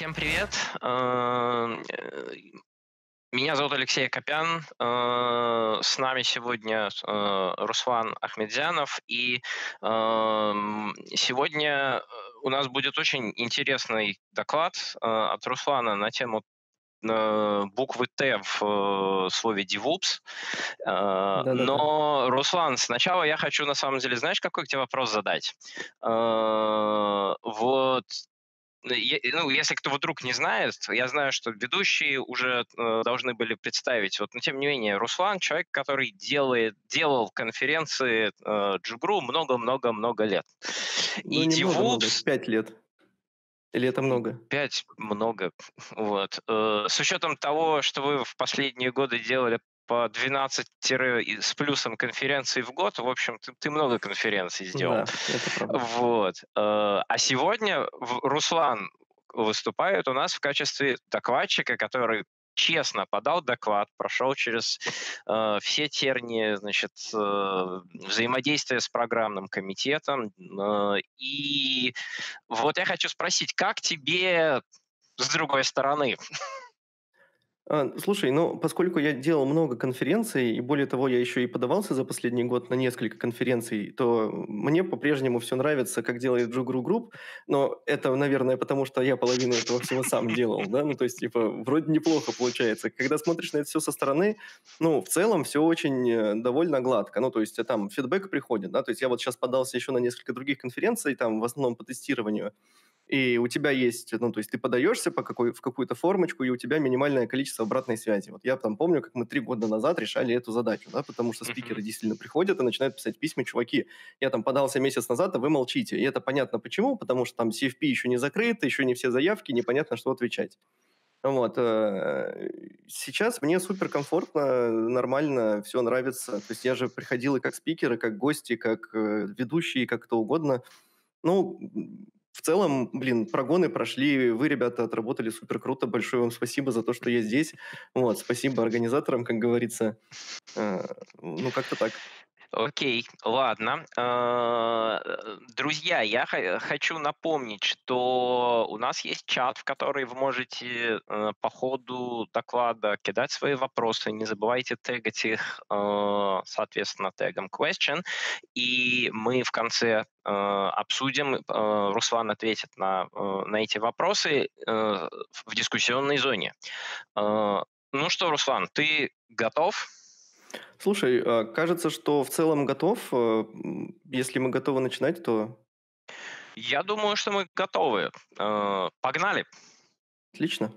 Всем привет. Эм, э, меня зовут Алексей Копян. Э, с нами сегодня э, Руслан Ахмедзянов. И эм, сегодня у нас будет очень интересный доклад от Руслана на тему буквы Т в слове DevOps. Но, Руслан, сначала я хочу, на самом деле, знаешь, какой тебе вопрос задать? Вот Э, ну, если кто вдруг не знает, я знаю, что ведущие уже э, должны были представить. Вот, но тем не менее, Руслан человек, который делает, делал конференции э, Джугру много-много-много лет. Ну, и не пять лет. Или это много? Пять много. Вот. Э, с учетом того, что вы в последние годы делали по 12 с плюсом конференций в год, в общем, ты, ты много конференций сделал. Да, вот. Э, а сегодня Руслан выступает у нас в качестве докладчика, который честно подал доклад, прошел через э, все тернии значит, э, взаимодействия с программным комитетом. Э, и вот я хочу спросить, как тебе с другой стороны? А, ну, слушай, ну, поскольку я делал много конференций, и более того, я еще и подавался за последний год на несколько конференций, то мне по-прежнему все нравится, как делает Джугру Групп, но это, наверное, потому что я половину этого всего сам делал, да, ну, то есть, типа, вроде неплохо получается. Когда смотришь на это все со стороны, ну, в целом все очень э, довольно гладко, ну, то есть, э, там фидбэк приходит, да, то есть я вот сейчас подался еще на несколько других конференций, там, в основном по тестированию, и у тебя есть, ну, то есть ты подаешься по какой, в какую-то формочку, и у тебя минимальное количество обратной связи. Вот я там помню, как мы три года назад решали эту задачу, да, потому что спикеры действительно приходят и начинают писать письма, чуваки, я там подался месяц назад, а вы молчите. И это понятно почему, потому что там CFP еще не закрыт, еще не все заявки, непонятно, что отвечать. Вот. Э, сейчас мне супер комфортно, нормально, все нравится. То есть я же приходил и как спикер, и как гости, как э, ведущий, как кто угодно. Ну, в целом, блин, прогоны прошли, вы, ребята, отработали супер круто, большое вам спасибо за то, что я здесь, вот, спасибо организаторам, как говорится, э, ну, как-то так. Окей, ладно. Э, друзья, я хочу напомнить, что у нас есть чат, в который вы можете э, по ходу доклада кидать свои вопросы. Не забывайте тегать их, э, соответственно, тегом question. И мы в конце обсудим. Руслан ответит на, на эти вопросы в дискуссионной зоне. Ну что, Руслан, ты готов? Слушай, э, кажется, что в целом готов. Э, если мы готовы начинать, то... Я думаю, что мы готовы. Э, погнали. Отлично.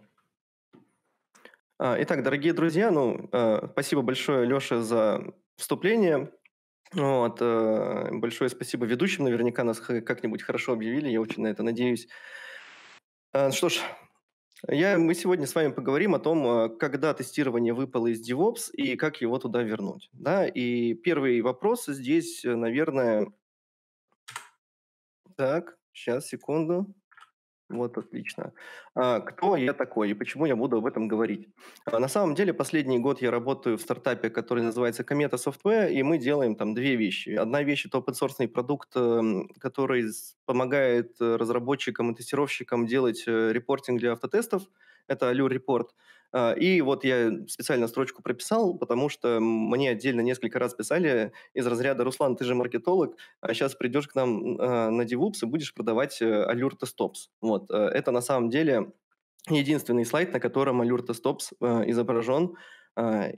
А, итак, дорогие друзья, ну, спасибо большое, Леша, за вступление. Вот, большое спасибо ведущим. Наверняка нас как-нибудь хорошо объявили, я очень на это надеюсь. Что ж, я, мы сегодня с вами поговорим о том, а, когда тестирование выпало из DevOps и как его туда вернуть. Да? И первый вопрос здесь, э, наверное... Так, сейчас, секунду. Вот, отлично. А, кто я такой и почему я буду об этом говорить? А, на самом деле, последний год я работаю в стартапе, который называется Комета Software, и мы делаем там две вещи. Одна вещь – это open-source продукт, эм, который помогает э, разработчикам и тестировщикам делать э, репортинг для автотестов – это Allure Report. А, и вот я специально строчку прописал, потому что мне отдельно несколько раз писали из разряда «Руслан, ты же маркетолог, а сейчас придешь к нам а, на DevOps и будешь продавать э, Allure Testops». Вот. Э, это на самом деле единственный слайд, на котором Allure Testops э, изображен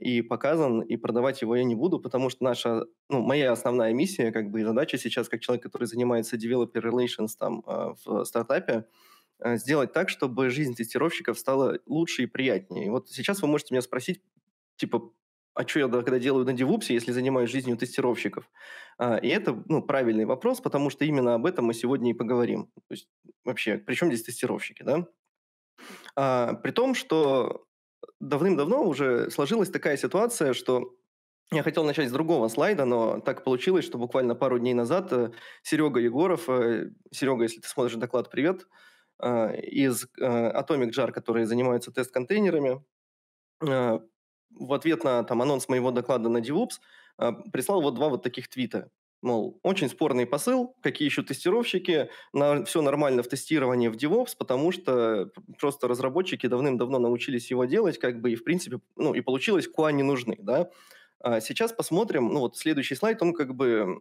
и показан, и продавать его я не буду, потому что наша, ну, моя основная миссия, как бы, и задача сейчас, как человек, который занимается developer relations там в стартапе, Э, сделать так, чтобы жизнь тестировщиков стала лучше и приятнее. И вот сейчас вы можете меня спросить, типа, а что я когда делаю на DevOps, если занимаюсь жизнью тестировщиков? А, и это ну, правильный вопрос, потому что именно об этом мы сегодня и поговорим. То есть вообще, при чем здесь тестировщики, да? А, при том, что давным-давно уже сложилась такая ситуация, что я хотел начать с другого слайда, но так получилось, что буквально пару дней назад э, Серега Егоров, э, Серега, если ты смотришь доклад, привет, а, из э, Atomic Jar, которые занимаются тест-контейнерами, э, в ответ на там, анонс моего доклада на DevOps э, прислал вот два вот таких твита. Мол, очень спорный посыл, какие еще тестировщики, на, все нормально в тестировании в DevOps, потому что просто разработчики давным-давно научились его делать, как бы и в принципе, ну и получилось, куа не нужны, да. А сейчас посмотрим, ну вот следующий слайд, он как бы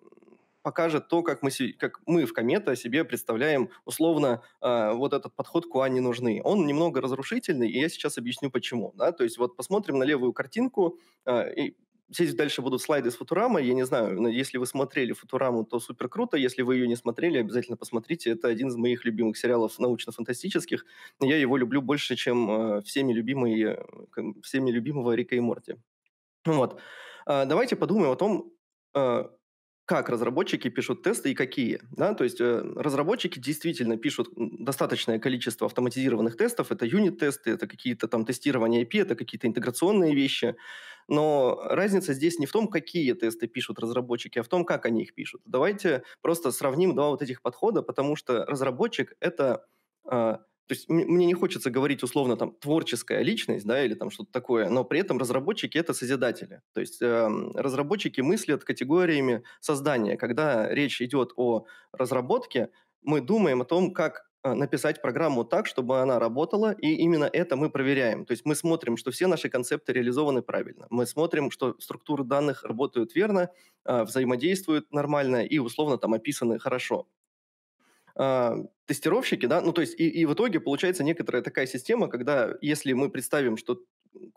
покажет то, как мы, как мы в комета себе представляем условно э, вот этот подход QA не нужны. Он немного разрушительный, и я сейчас объясню почему. Да? То есть вот посмотрим на левую картинку, э, и Здесь дальше будут слайды с Футурама. Я не знаю, если вы смотрели Футураму, то супер круто. Если вы ее не смотрели, обязательно посмотрите. Это один из моих любимых сериалов научно-фантастических. Я его люблю больше, чем а, всеми, любимые, всеми любимого Рика и Морти. Вот. Давайте подумаем о том, как разработчики пишут тесты и какие. Да? То есть э, разработчики действительно пишут достаточное количество автоматизированных тестов. Это юнит-тесты, это какие-то там тестирования IP, это какие-то интеграционные вещи. Но разница здесь не в том, какие тесты пишут разработчики, а в том, как они их пишут. Давайте просто сравним два вот этих подхода, потому что разработчик — это э, то есть мне не хочется говорить условно там творческая личность, да, или там что-то такое, но при этом разработчики это созидатели. То есть э, разработчики мыслят категориями создания. Когда речь идет о разработке, мы думаем о том, как э, написать программу так, чтобы она работала, и именно это мы проверяем. То есть мы смотрим, что все наши концепты реализованы правильно, мы смотрим, что структуры данных работают верно, э, взаимодействуют нормально и условно там описаны хорошо э, тестировщики, да, ну то есть и, и в итоге получается некоторая такая система, когда если мы представим, что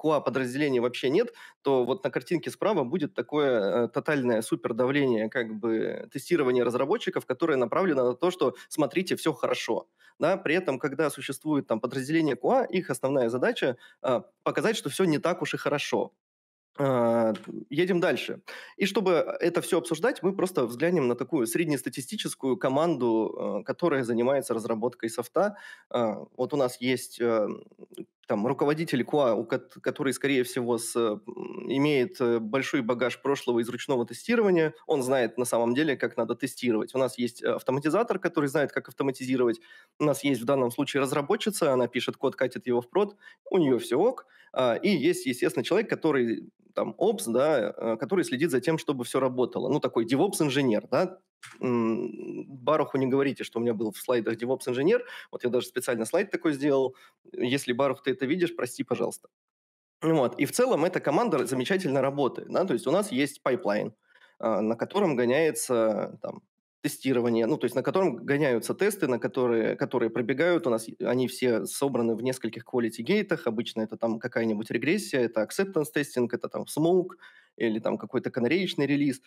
QA подразделения вообще нет, то вот на картинке справа будет такое э, тотальное давление, как бы тестирование разработчиков, которое направлено на то, что смотрите, все хорошо. Да? При этом, когда существует там подразделение QA, их основная задача э, показать, что все не так уж и хорошо. А, едем дальше. И чтобы это все обсуждать, мы просто взглянем на такую среднестатистическую команду, а, которая занимается разработкой софта. А, вот у нас есть э, там, руководитель QA, который, скорее всего, с, имеет э, большой багаж прошлого из ручного тестирования, он знает на самом деле, как надо тестировать. У нас есть э, автоматизатор, который знает, как автоматизировать. У нас есть в данном случае разработчица, она пишет код, катит его в прод, у нее все ок. А, и есть, естественно, человек, который там, опс, да, э, который следит за тем, чтобы все работало. Ну, такой DevOps-инженер, да, Баруху не говорите, что у меня был в слайдах DevOps инженер. Вот я даже специально слайд такой сделал. Если, Барух, ты это видишь, прости, пожалуйста. Вот. И в целом эта команда замечательно работает. Да? То есть у нас есть пайплайн, а, на котором гоняется там, тестирование, ну, то есть на котором гоняются тесты, на которые, которые пробегают. У нас они все собраны в нескольких quality гейтах. Обычно это там какая-нибудь регрессия, это acceptance тестинг, это там smoke или там какой-то канареечный релиз.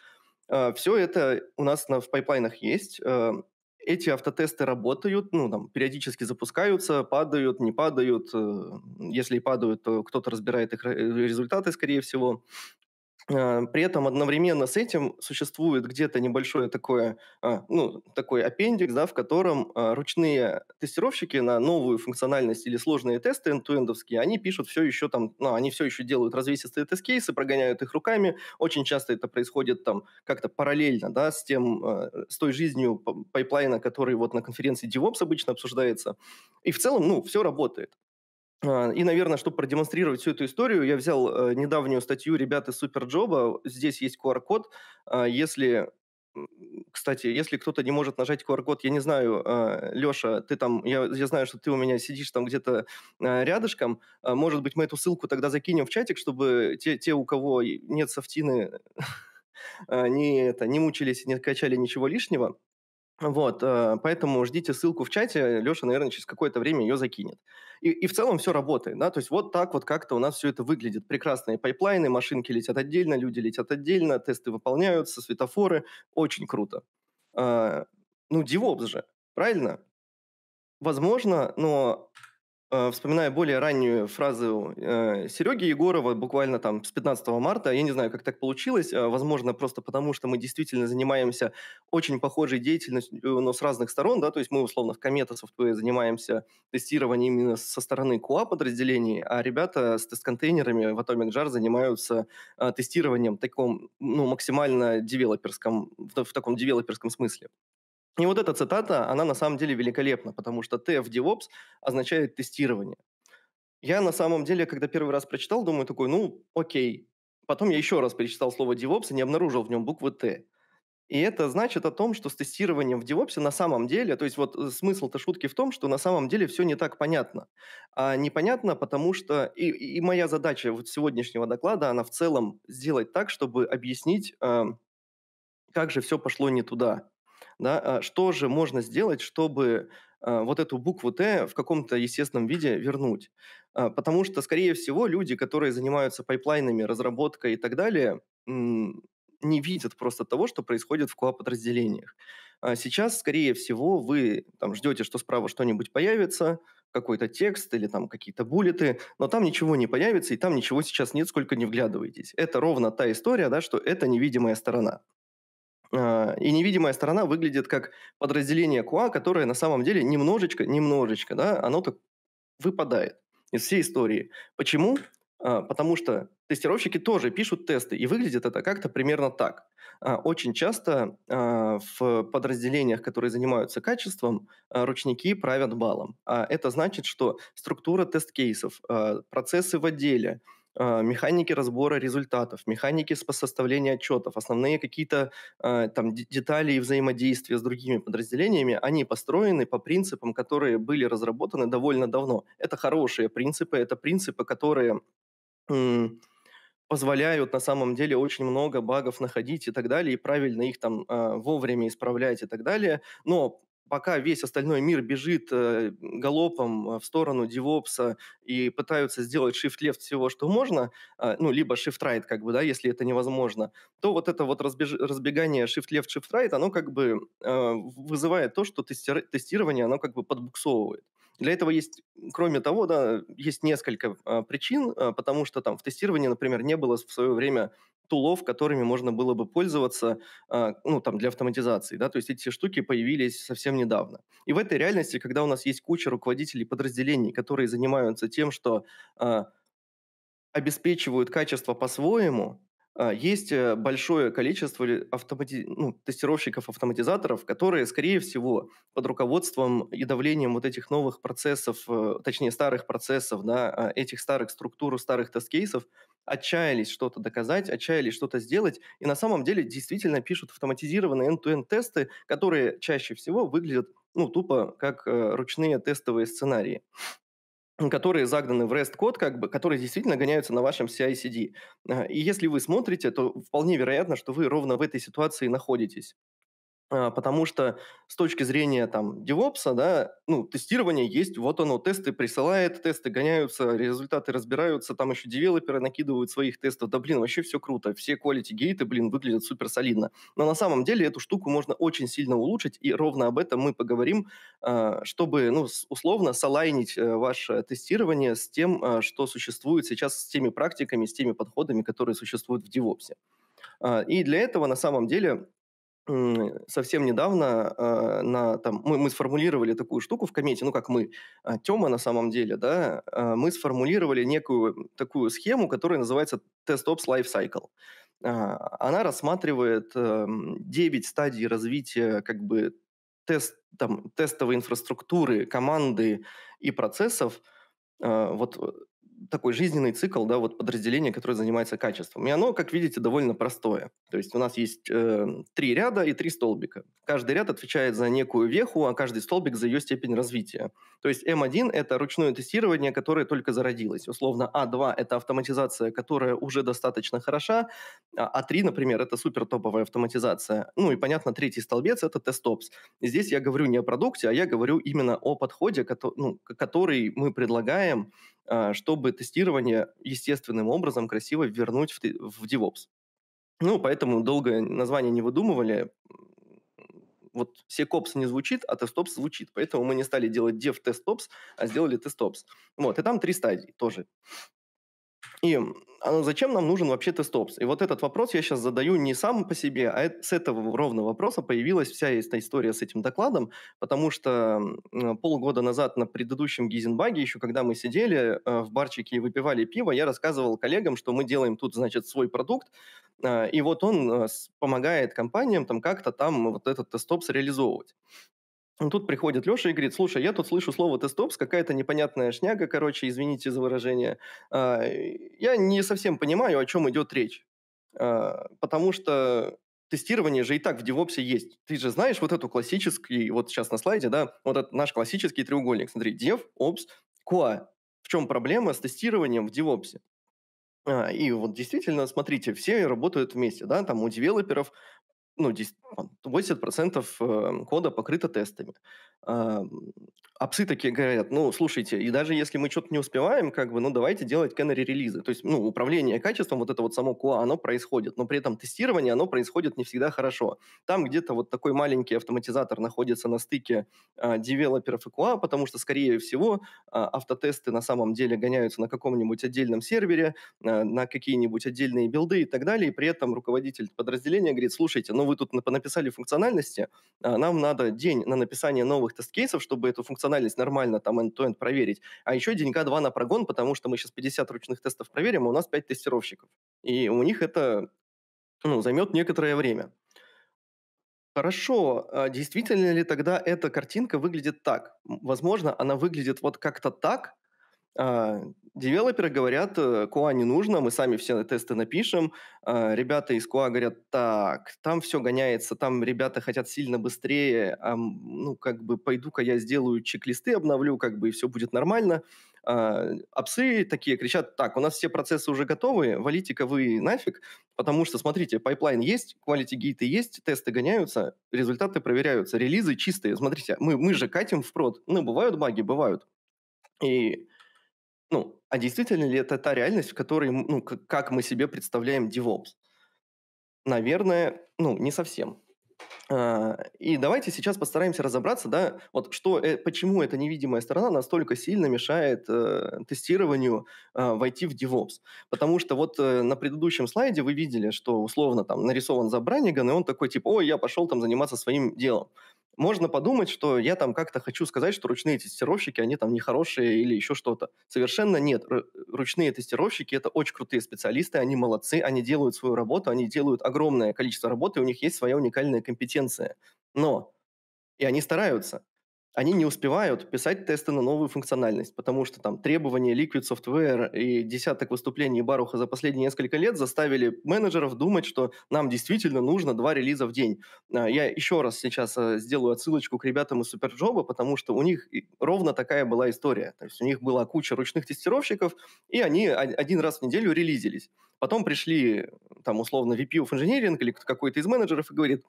Э, Все это у нас на, в пайплайнах есть. Э, эти автотесты работают, ну, там, периодически запускаются, падают, не падают. Э, если и падают, то кто-то разбирает их результаты, скорее всего. А, при этом одновременно с этим существует где-то небольшое такое, а, ну, такой аппендикс, да, в котором а, ручные тестировщики на новую функциональность или сложные тесты энтуэндовские, они пишут все еще там, ну, они все еще делают развесистые тест-кейсы, прогоняют их руками. Очень часто это происходит там как-то параллельно, да, с тем, с той жизнью пайплайна, который вот на конференции DevOps обычно обсуждается. И в целом, ну, все работает. А, и, наверное, чтобы продемонстрировать всю эту историю, я взял э, недавнюю статью ребят из Суперджоба. Здесь есть QR-код. А, если кстати, если кто-то не может нажать QR-код, я не знаю, а, Леша, ты там, я, я знаю, что ты у меня сидишь там где-то рядышком. Может быть, мы эту ссылку тогда закинем в чатик, чтобы те, те у кого нет софтины, не, это, не мучились, не качали ничего лишнего. Вот, э, поэтому ждите ссылку в чате, Леша, наверное, через какое-то время ее закинет. И, и в целом все работает, да, то есть вот так вот как-то у нас все это выглядит. Прекрасные пайплайны, машинки летят отдельно, люди летят отдельно, тесты выполняются, светофоры, очень круто. Э, ну, DevOps же, правильно? Возможно, но Э, вспоминая более раннюю фразу э, Сереги Егорова, буквально там с 15 марта, я не знаю, как так получилось, э, возможно, просто потому, что мы действительно занимаемся очень похожей деятельностью, но с разных сторон, да, то есть мы, условно, в Комета Software занимаемся тестированием именно со стороны QA подразделений, а ребята с тест-контейнерами в Atomic Jar занимаются тестированием таком, ну, максимально девелоперском, в таком девелоперском смысле. И вот эта цитата, она на самом деле великолепна, потому что T в DevOps означает тестирование. Я на самом деле, когда первый раз прочитал, думаю такой, ну, окей. Потом я еще раз перечитал слово DevOps и не обнаружил в нем буквы Т. И это значит о том, что с тестированием в DevOps на самом деле, то есть вот э, смысл-то шутки в том, что на самом деле все не так понятно. А непонятно, потому что и, и моя задача вот сегодняшнего доклада, она в целом сделать так, чтобы объяснить, э, как же все пошло не туда. Да? А что же можно сделать, чтобы э, вот эту букву «Т» в каком-то естественном виде вернуть? А, потому что, скорее всего, люди, которые занимаются пайплайнами, разработкой и так далее, не видят просто того, что происходит в QA-подразделениях. А сейчас, скорее всего, вы там, ждете, что справа что-нибудь появится, какой-то текст или там какие-то буллеты, но там ничего не появится, и там ничего сейчас нет, сколько не вглядываетесь. Это ровно та история, да, что это невидимая сторона. А, и невидимая сторона выглядит как подразделение QA, которое на самом деле немножечко, немножечко, да, оно так выпадает из всей истории. Почему? А, потому что тестировщики тоже пишут тесты, и выглядит это как-то примерно так. А, очень часто в подразделениях, которые занимаются качеством, ручники правят балом. Это значит, что структура тест-кейсов, процессы в отделе – а, механики разбора результатов, механики составления отчетов, основные какие-то а, там детали и взаимодействия с другими подразделениями, они построены по принципам, которые были разработаны довольно давно. Это хорошие принципы, это принципы, которые позволяют на самом деле очень много багов находить и так далее, и правильно их там э, вовремя исправлять и так далее. Но пока весь остальной мир бежит э, галопом э, в сторону DevOps и пытаются сделать shift-left всего, что можно, э, ну, либо shift-right, как бы, да, если это невозможно, то вот это вот разбеж... разбегание shift-left, shift-right, оно как бы э, вызывает то, что тести... тестирование, оно как бы подбуксовывает. Для этого есть, кроме того, да, есть несколько а, причин, а, потому что там в тестировании, например, не было в свое время тулов, которыми можно было бы пользоваться а, ну, там, для автоматизации. Да? То есть эти штуки появились совсем недавно. И в этой реальности, когда у нас есть куча руководителей подразделений, которые занимаются тем, что а, обеспечивают качество по-своему, а, есть э, большое количество автомати... ну, тестировщиков-автоматизаторов, которые, скорее всего, под руководством и давлением вот этих новых процессов, э, точнее старых процессов, да, а, этих старых структур, старых тест-кейсов, отчаялись что-то доказать, отчаялись что-то сделать, и на самом деле действительно пишут автоматизированные end-to-end тесты, которые чаще всего выглядят ну, тупо как э, ручные тестовые сценарии которые загнаны в REST-код, как бы, которые действительно гоняются на вашем CI-CD. Э, и если вы смотрите, то вполне вероятно, что вы ровно в этой ситуации находитесь. А, потому что с точки зрения там DevOps, да, ну, тестирование есть, вот оно, тесты присылает, тесты гоняются, результаты разбираются, там еще девелоперы накидывают своих тестов, да, блин, вообще все круто, все quality гейты, блин, выглядят супер солидно. Но на самом деле эту штуку можно очень сильно улучшить, и ровно об этом мы поговорим, а, чтобы, ну, условно, солайнить э, ваше тестирование с тем, а, что существует сейчас, с теми практиками, с теми подходами, которые существуют в DevOps. И для этого, на самом деле, совсем недавно э, на, там, мы, мы сформулировали такую штуку в комете, ну как мы, а Тёма на самом деле, да, э, мы сформулировали некую такую схему, которая называется Test-Ops Life Cycle. Э, она рассматривает э, эм, 9 стадий развития как бы тест, там, тестовой инфраструктуры, команды и процессов, э, вот э, такой жизненный цикл, да, вот подразделение, которое занимается качеством. И оно, как видите, довольно простое. То есть у нас есть э, три ряда и три столбика. Каждый ряд отвечает за некую веху, а каждый столбик за ее степень развития. То есть М1 – это ручное тестирование, которое только зародилось. Условно, А2 – это автоматизация, которая уже достаточно хороша, а 3 а например, это супер топовая автоматизация. Ну и, понятно, третий столбец – это тест-опс. Здесь я говорю не о продукте, а я говорю именно о подходе, который, ну, который мы предлагаем а, чтобы тестирование естественным образом красиво вернуть в, в DevOps. Ну, поэтому долгое название не выдумывали. Вот секопс не звучит, а TestOps звучит. Поэтому мы не стали делать dev TestOps, а сделали TestOps. Вот, и там три стадии тоже. И а ну, зачем нам нужен вообще тест тестопс? И вот этот вопрос я сейчас задаю не сам по себе, а с этого ровно вопроса появилась вся эта история с этим докладом, потому что а, полгода назад на предыдущем Гизенбаге, еще когда мы сидели э, в барчике и выпивали пиво, я рассказывал коллегам, что мы делаем тут, значит, свой продукт, э, и вот он э, помогает компаниям там как-то там вот этот тест тестопс реализовывать. Ну, тут приходит Леша и говорит, слушай, я тут слышу слово тестопс, какая-то непонятная шняга, короче, извините за выражение. А, я не совсем понимаю, о чем идет речь. А, потому что тестирование же и так в DevOps есть. Ты же знаешь вот эту классический, вот сейчас на слайде, да, вот этот наш классический треугольник. Смотри, Dev, Ops, QA. А. В чем проблема с тестированием в DevOps? И вот действительно, смотрите, все работают вместе, да, там у девелоперов ну, 10, 80% эм, кода покрыто тестами. Апсы такие говорят, ну, слушайте, и даже если мы что-то не успеваем, как бы, ну, давайте делать canary-релизы. То есть, ну, управление качеством, вот это вот само QA, оно происходит, но при этом тестирование, оно происходит не всегда хорошо. Там где-то вот такой маленький автоматизатор находится на стыке э, девелоперов и QA, потому что, скорее всего, э, автотесты на самом деле гоняются на каком-нибудь отдельном сервере, э, на какие-нибудь отдельные билды и так далее, и при этом руководитель подразделения говорит, слушайте, ну, вы тут написали функциональности, э, нам надо день на написание новых готовых тест-кейсов, чтобы эту функциональность нормально там end-to-end проверить. А еще деньга два на прогон, потому что мы сейчас 50 ручных тестов проверим, а у нас 5 тестировщиков. И у них это ну, займет некоторое время. Хорошо, а действительно ли тогда эта картинка выглядит так? Возможно, она выглядит вот как-то так, а, девелоперы говорят, э, куа не нужно, мы сами все тесты напишем. А, ребята из куа говорят, так, там все гоняется, там ребята хотят сильно быстрее, а, ну, как бы, пойду-ка я сделаю чек-листы, обновлю, как бы, и все будет нормально. апсы такие кричат, так, у нас все процессы уже готовы, валите-ка вы нафиг, потому что, смотрите, пайплайн есть, quality гейты есть, тесты гоняются, результаты проверяются, релизы чистые. Смотрите, мы, мы же катим в прод. Ну, бывают баги, бывают. И ну, а действительно ли это та реальность, в которой, ну, как мы себе представляем DevOps? Наверное, ну, не совсем. А, и давайте сейчас постараемся разобраться, да, вот что, э, почему эта невидимая сторона настолько сильно мешает э, тестированию э, а, войти в DevOps. Потому что вот э, на предыдущем слайде вы видели, что условно там нарисован Забраниган, и он такой типа, ой, я пошел там заниматься своим делом можно подумать, что я там как-то хочу сказать, что ручные тестировщики, они там нехорошие или еще что-то. Совершенно нет. Ручные тестировщики – это очень крутые специалисты, они молодцы, они делают свою работу, они делают огромное количество работы, у них есть своя уникальная компетенция. Но и они стараются они не успевают писать тесты на новую функциональность, потому что там требования Liquid Software и десяток выступлений Баруха за последние несколько лет заставили менеджеров думать, что нам действительно нужно два релиза в день. А, я еще раз сейчас э, сделаю отсылочку к ребятам из Суперджоба, потому что у них ровно такая была история. То есть у них была куча ручных тестировщиков, и они один раз в неделю релизились. Потом пришли, там, условно, VP of Engineering или какой-то из менеджеров и говорит,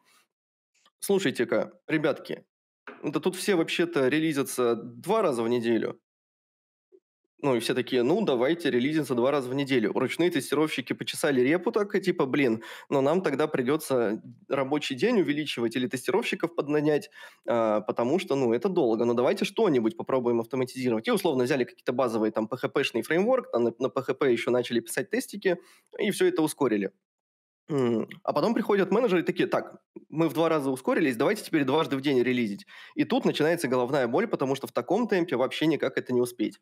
слушайте-ка, ребятки, ну да тут все вообще-то релизятся два раза в неделю. Ну, и все такие, ну, давайте релизиться два раза в неделю. Ручные тестировщики почесали репу так, и типа, блин, но нам тогда придется рабочий день увеличивать или тестировщиков поднанять, э, потому что, ну, это долго. Но давайте что-нибудь попробуем автоматизировать. И, условно, взяли какие-то базовые там PHP-шный фреймворк, там на, на PHP еще начали писать тестики, и все это ускорили. А потом приходят менеджеры и такие, так, мы в два раза ускорились, давайте теперь дважды в день релизить. И тут начинается головная боль, потому что в таком темпе вообще никак это не успеть.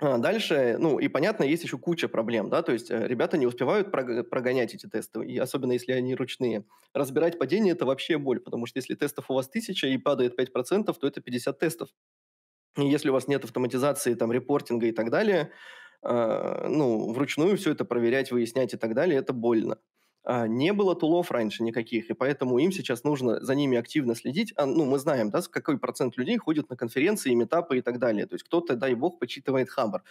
А дальше, ну и понятно, есть еще куча проблем, да, то есть э, ребята не успевают прогонять эти тесты, и особенно если они ручные. Разбирать падение – это вообще боль, потому что если тестов у вас тысяча и падает 5%, то это 50 тестов. И если у вас нет автоматизации, там, репортинга и так далее – Э, ну, вручную все это проверять, выяснять и так далее, это больно. А, не было тулов раньше никаких, и поэтому им сейчас нужно за ними активно следить. А, ну, мы знаем, да, какой процент людей ходит на конференции, метапы и так далее. То есть кто-то, дай бог, почитывает хамбар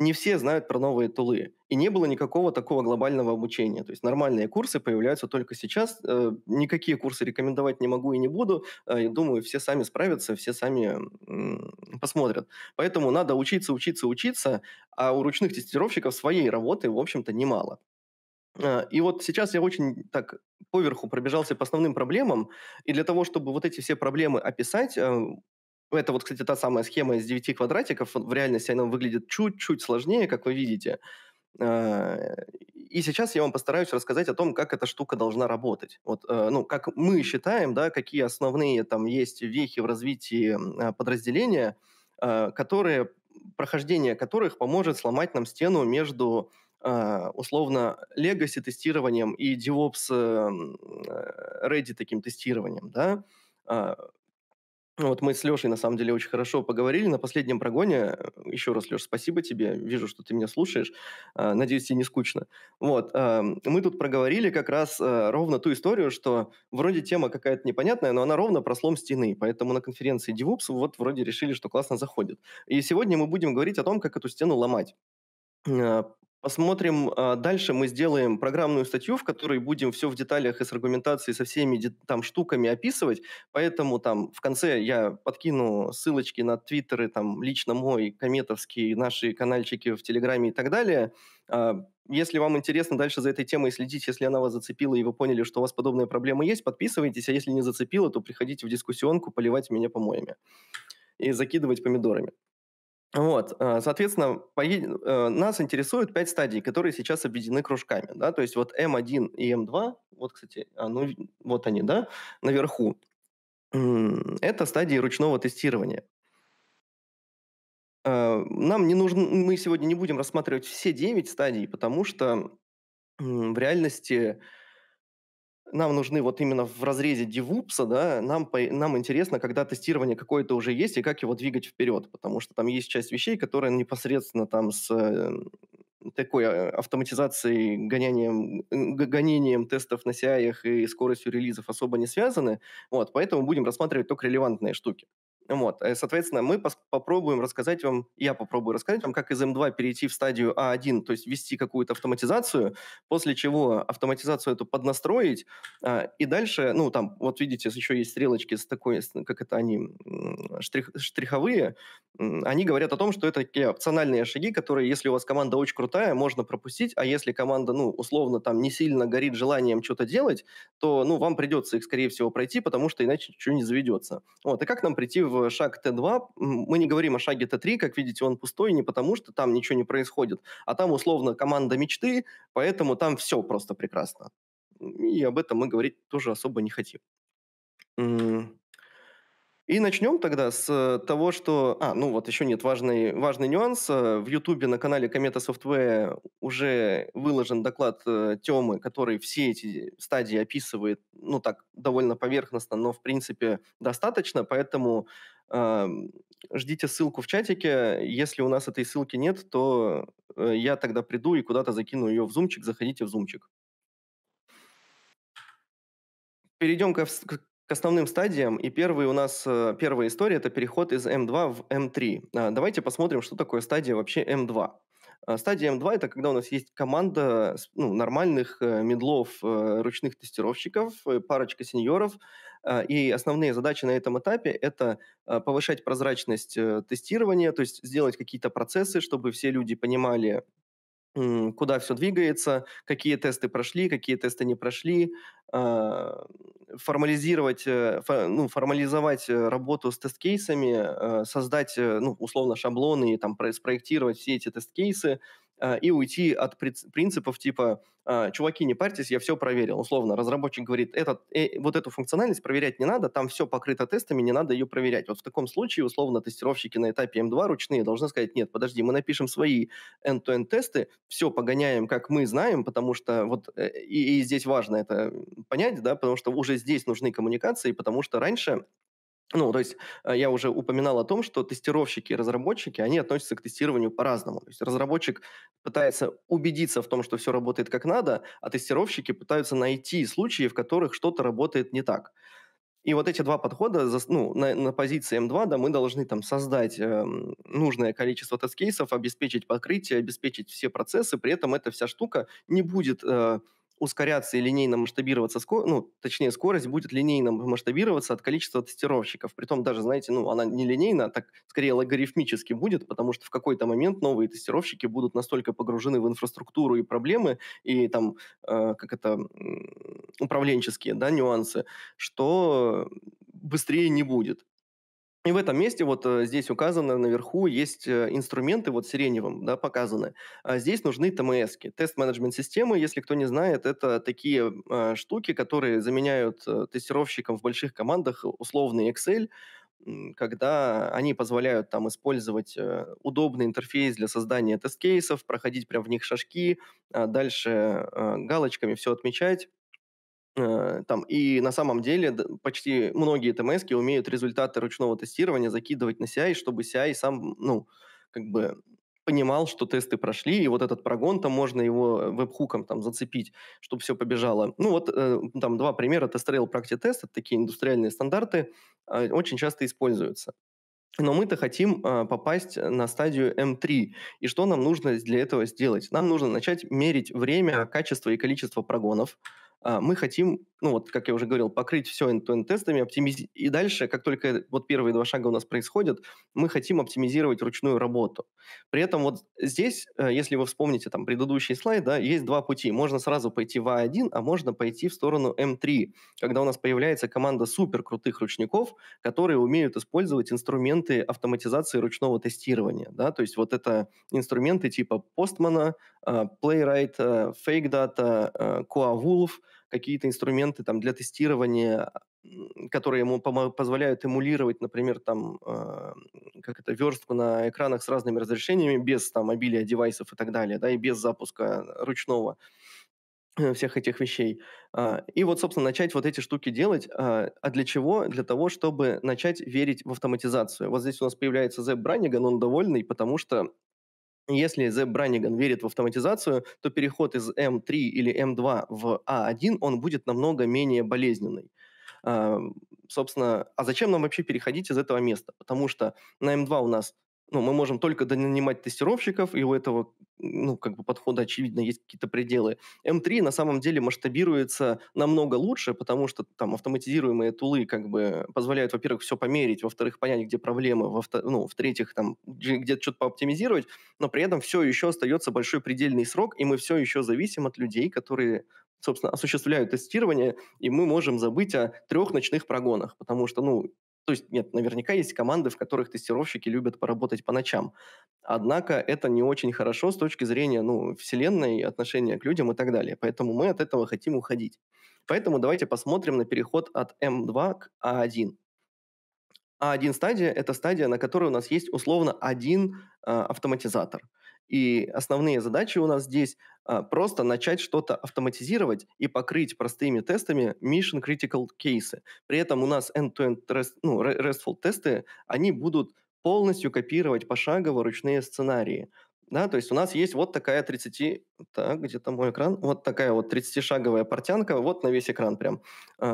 не все знают про новые тулы. И не было никакого такого глобального обучения. То есть нормальные курсы появляются только сейчас. Э, никакие курсы рекомендовать не могу и не буду. Э, думаю, все сами справятся, все сами посмотрят. Поэтому надо учиться, учиться, учиться. А у ручных тестировщиков своей работы, в общем-то, немало. Э, и вот сейчас я очень так поверху пробежался по основным проблемам, и для того, чтобы вот эти все проблемы описать, это вот, кстати, та самая схема из 9 квадратиков. В реальности она выглядит чуть-чуть сложнее, как вы видите. А, и сейчас я вам постараюсь рассказать о том, как эта штука должна работать. Вот, э, ну, как мы считаем, да, какие основные там есть вехи в развитии а, подразделения, а, которые, прохождение которых поможет сломать нам стену между условно legacy тестированием и DevOps эм, э, ready таким тестированием, да, ну, вот мы с Лешей, на самом деле, очень хорошо поговорили на последнем прогоне. Еще раз, Леш, спасибо тебе. Вижу, что ты меня слушаешь. А, надеюсь, тебе не скучно. Вот. А, мы тут проговорили как раз а, ровно ту историю, что вроде тема какая-то непонятная, но она ровно про слом стены. Поэтому на конференции DevOps вот вроде решили, что классно заходит. И сегодня мы будем говорить о том, как эту стену ломать Посмотрим а, дальше. Мы сделаем программную статью, в которой будем все в деталях и с аргументацией со всеми там штуками описывать. Поэтому там в конце я подкину ссылочки на твиттеры, там лично мой, кометовский, наши канальчики в Телеграме и так далее. А, если вам интересно дальше за этой темой следить, если она вас зацепила и вы поняли, что у вас подобная проблема есть, подписывайтесь, а если не зацепила, то приходите в дискуссионку поливать меня помоями и закидывать помидорами. Вот, э, соответственно, э, нас интересуют пять стадий, которые сейчас объединены кружками, да, то есть вот М1 и М2, вот, кстати, а, ну, вот они, да, наверху, это стадии ручного тестирования. Э, нам не нужно, мы сегодня не будем рассматривать все девять стадий, потому что в реальности нам нужны вот именно в разрезе DevOps, да, нам, нам интересно, когда тестирование какое-то уже есть и как его двигать вперед, потому что там есть часть вещей, которые непосредственно там с э, такой э, автоматизацией, гонянием, гонением тестов на CI и скоростью релизов особо не связаны, вот, поэтому будем рассматривать только релевантные штуки. Вот. Э, соответственно, мы попробуем рассказать вам, я попробую рассказать вам, как из М2 перейти в стадию А1, то есть ввести какую-то автоматизацию, после чего автоматизацию эту поднастроить, а, и дальше, ну, там, вот видите, еще есть стрелочки с такой, как это они, штрих, штриховые, они говорят о том, что это такие опциональные шаги, которые, если у вас команда очень крутая, можно пропустить, а если команда, ну, условно, там, не сильно горит желанием что-то делать, то, ну, вам придется их, скорее всего, пройти, потому что иначе ничего не заведется. Вот, и как нам прийти в шаг Т2, мы не говорим о шаге Т3, как видите, он пустой не потому, что там ничего не происходит, а там условно команда мечты, поэтому там все просто прекрасно. И об этом мы говорить тоже особо не хотим. И начнем тогда с того, что... А, ну вот еще нет, важный, важный нюанс. Э, в Ютубе на канале Комета Software уже выложен доклад э, Темы, который все эти стадии описывает, ну так, довольно поверхностно, но в принципе достаточно, поэтому э, ждите ссылку в чатике. Если у нас этой ссылки нет, то э, я тогда приду и куда-то закину ее в зумчик. Заходите в зумчик. Перейдем к к основным стадиям. И первый у нас, э, первая история – это переход из М2 в М3. А, давайте посмотрим, что такое стадия вообще М2. А, стадия М2 – это когда у нас есть команда ну, нормальных э, медлов, э, ручных тестировщиков, парочка сеньоров. А, и основные задачи на этом этапе – это повышать прозрачность тестирования, то есть сделать какие-то процессы, чтобы все люди понимали, куда все двигается, какие тесты прошли, какие тесты не прошли, а, формализировать, э, ну, формализовать э, работу с тест-кейсами, э, создать, ну, условно, шаблоны и там спроектировать все эти тест-кейсы, Э, и уйти от принципов типа э, «чуваки, не парьтесь, я все проверил». Условно, разработчик говорит, Этот, э, вот эту функциональность проверять не надо, там все покрыто тестами, не надо ее проверять. Вот в таком случае, условно, тестировщики на этапе М2 ручные должны сказать, нет, подожди, мы напишем свои end-to-end тесты, все погоняем, как мы знаем, потому что вот, э, и, и здесь важно это понять, да, потому что уже здесь нужны коммуникации, потому что раньше ну, то есть э, я уже упоминал о том, что тестировщики и разработчики, они относятся к тестированию по-разному. То есть разработчик пытается убедиться в том, что все работает как надо, а тестировщики пытаются найти случаи, в которых что-то работает не так. И вот эти два подхода ну, на, на позиции М2 эм да, мы должны там, создать э, нужное количество тест-кейсов, обеспечить покрытие, обеспечить все процессы, при этом эта вся штука не будет э, ускоряться и линейно масштабироваться, ну, точнее, скорость будет линейно масштабироваться от количества тестировщиков. Притом даже, знаете, ну, она не линейно, а так скорее логарифмически будет, потому что в какой-то момент новые тестировщики будут настолько погружены в инфраструктуру и проблемы, и там, э, как это, управленческие, да, нюансы, что быстрее не будет. И в этом месте вот э, здесь указано наверху есть э, инструменты вот сиреневым, да, показаны. А здесь нужны ТМС, тест-менеджмент системы. Если кто не знает, это такие а, штуки, которые заменяют э, тестировщикам в больших командах условный Excel, когда они позволяют там использовать удобный интерфейс для создания тест-кейсов, проходить прям в них шажки, а дальше галочками все отмечать Э, там, и на самом деле почти многие ТМС умеют результаты ручного тестирования закидывать на CI, чтобы CI сам, ну, как бы понимал, что тесты прошли, и вот этот прогон, там можно его э, веб-хуком там зацепить, чтобы все побежало. Ну вот э, там два примера. Тест-рейл практи-тест, это такие индустриальные стандарты, э, очень часто используются. Но мы-то хотим э, попасть на стадию М3. И что нам нужно для этого сделать? Нам нужно начать мерить время, качество и количество прогонов, а, мы хотим, ну вот, как я уже говорил, покрыть все end-to-end тестами, оптимиз... и дальше, как только э, вот первые два шага у нас происходят, мы хотим оптимизировать ручную работу. При этом вот здесь, э, если вы вспомните там предыдущий слайд, да, есть два пути. Можно сразу пойти в А1, а можно пойти в сторону М3, когда у нас появляется команда суперкрутых ручников, которые умеют использовать инструменты автоматизации ручного тестирования. Да? То есть вот это инструменты типа Postman, Э, Playwright, э, Fake Data, Coawulf, э, какие-то инструменты там, для тестирования, которые ему позволяют эмулировать, например, там, как это, верстку на экранах с разными разрешениями, без там, обилия девайсов и так далее, да, и без запуска ручного всех этих вещей. И вот, собственно, начать вот эти штуки делать. А для чего? Для того, чтобы начать верить в автоматизацию. Вот здесь у нас появляется Зеб Браниган, он довольный, потому что если The Brannigan верит в автоматизацию, то переход из M3 или M2 в A1, а он будет намного менее болезненный. Собственно, а зачем нам вообще переходить из этого места? Потому что на M2 у нас ну, мы можем только нанимать тестировщиков, и у этого ну, как бы подхода, очевидно, есть какие-то пределы. М3 на самом деле масштабируется намного лучше, потому что там автоматизируемые тулы как бы позволяют, во-первых, все померить, во-вторых, понять, где проблемы, во ну, в-третьих, там, где-то что-то пооптимизировать, но при этом все еще остается большой предельный срок, и мы все еще зависим от людей, которые собственно, осуществляют тестирование, и мы можем забыть о трех ночных прогонах, потому что, ну, то есть, нет, наверняка есть команды, в которых тестировщики любят поработать по ночам. Однако это не очень хорошо с точки зрения ну, вселенной, отношения к людям и так далее. Поэтому мы от этого хотим уходить. Поэтому давайте посмотрим на переход от М2 к А1. А1 стадия – это стадия, на которой у нас есть условно один э, автоматизатор – и основные задачи у нас здесь а, просто начать что-то автоматизировать и покрыть простыми тестами mission critical кейсы. При этом у нас end-to-end rest, ну, RESTful тесты, они будут полностью копировать пошагово ручные сценарии. Да, то есть у нас есть вот такая 30... Так, где то мой экран? Вот такая вот 30-шаговая портянка, вот на весь экран прям, э,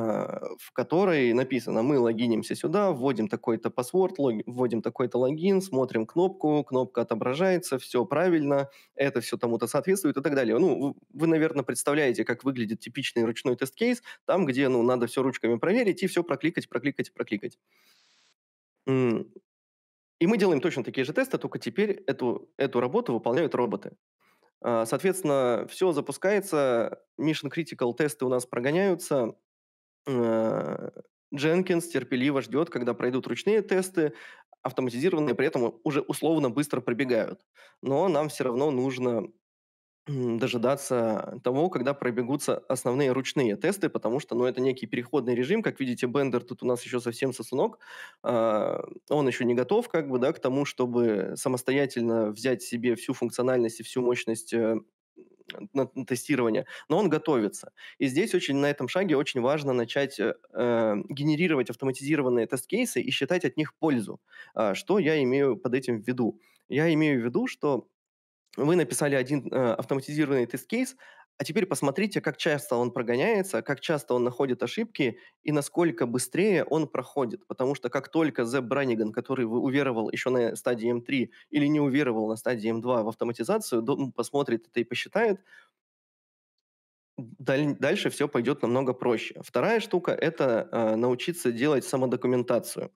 в которой написано, мы логинимся сюда, вводим такой-то паспорт, лог... вводим такой-то логин, смотрим кнопку, кнопка отображается, все правильно, это все тому-то соответствует и так далее. Ну, вы, наверное, представляете, как выглядит типичный ручной тест-кейс, там, где, ну, надо все ручками проверить и все прокликать, прокликать, прокликать. И мы делаем точно такие же тесты, только теперь эту, эту работу выполняют роботы. А, соответственно, все запускается, Mission Critical тесты у нас прогоняются, э, Jenkins терпеливо ждет, когда пройдут ручные тесты, автоматизированные при этом уже условно быстро пробегают. Но нам все равно нужно дожидаться того, когда пробегутся основные ручные тесты, потому что ну, это некий переходный режим. Как видите, Бендер тут у нас еще совсем сосунок. А, он еще не готов как бы, да, к тому, чтобы самостоятельно взять себе всю функциональность и всю мощность э, тестирования. но он готовится. И здесь очень на этом шаге очень важно начать э, э, генерировать автоматизированные тест-кейсы и считать от них пользу. А, что я имею под этим в виду? Я имею в виду, что вы написали один э, автоматизированный тест-кейс, а теперь посмотрите, как часто он прогоняется, как часто он находит ошибки и насколько быстрее он проходит. Потому что как только The Браниган, который уверовал еще на стадии М3 эм или не уверовал на стадии М2 эм в автоматизацию, ну, посмотрит это и посчитает, дальше все пойдет намного проще. Вторая штука – это э, научиться делать самодокументацию.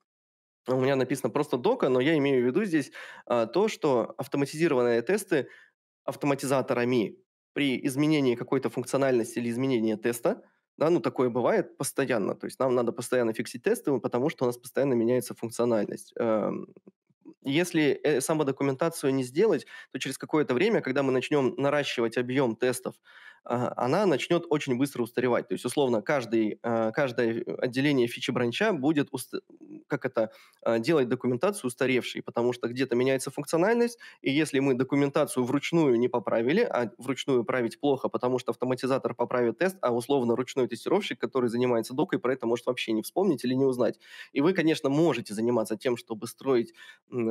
У меня написано просто дока, но я имею в виду здесь а, то, что автоматизированные тесты автоматизаторами при изменении какой-то функциональности или изменении теста, да, ну такое бывает постоянно, то есть нам надо постоянно фиксить тесты, потому что у нас постоянно меняется функциональность. Эм, если э, самодокументацию не сделать, то через какое-то время, когда мы начнем наращивать объем тестов, а, она начнет очень быстро устаревать. То есть, условно, каждый, а, каждое отделение фичи бранча будет как это, а, делать документацию устаревшей, потому что где-то меняется функциональность, и если мы документацию вручную не поправили, а вручную править плохо, потому что автоматизатор поправит тест, а условно ручной тестировщик, который занимается докой, про это может вообще не вспомнить или не узнать. И вы, конечно, можете заниматься тем, чтобы строить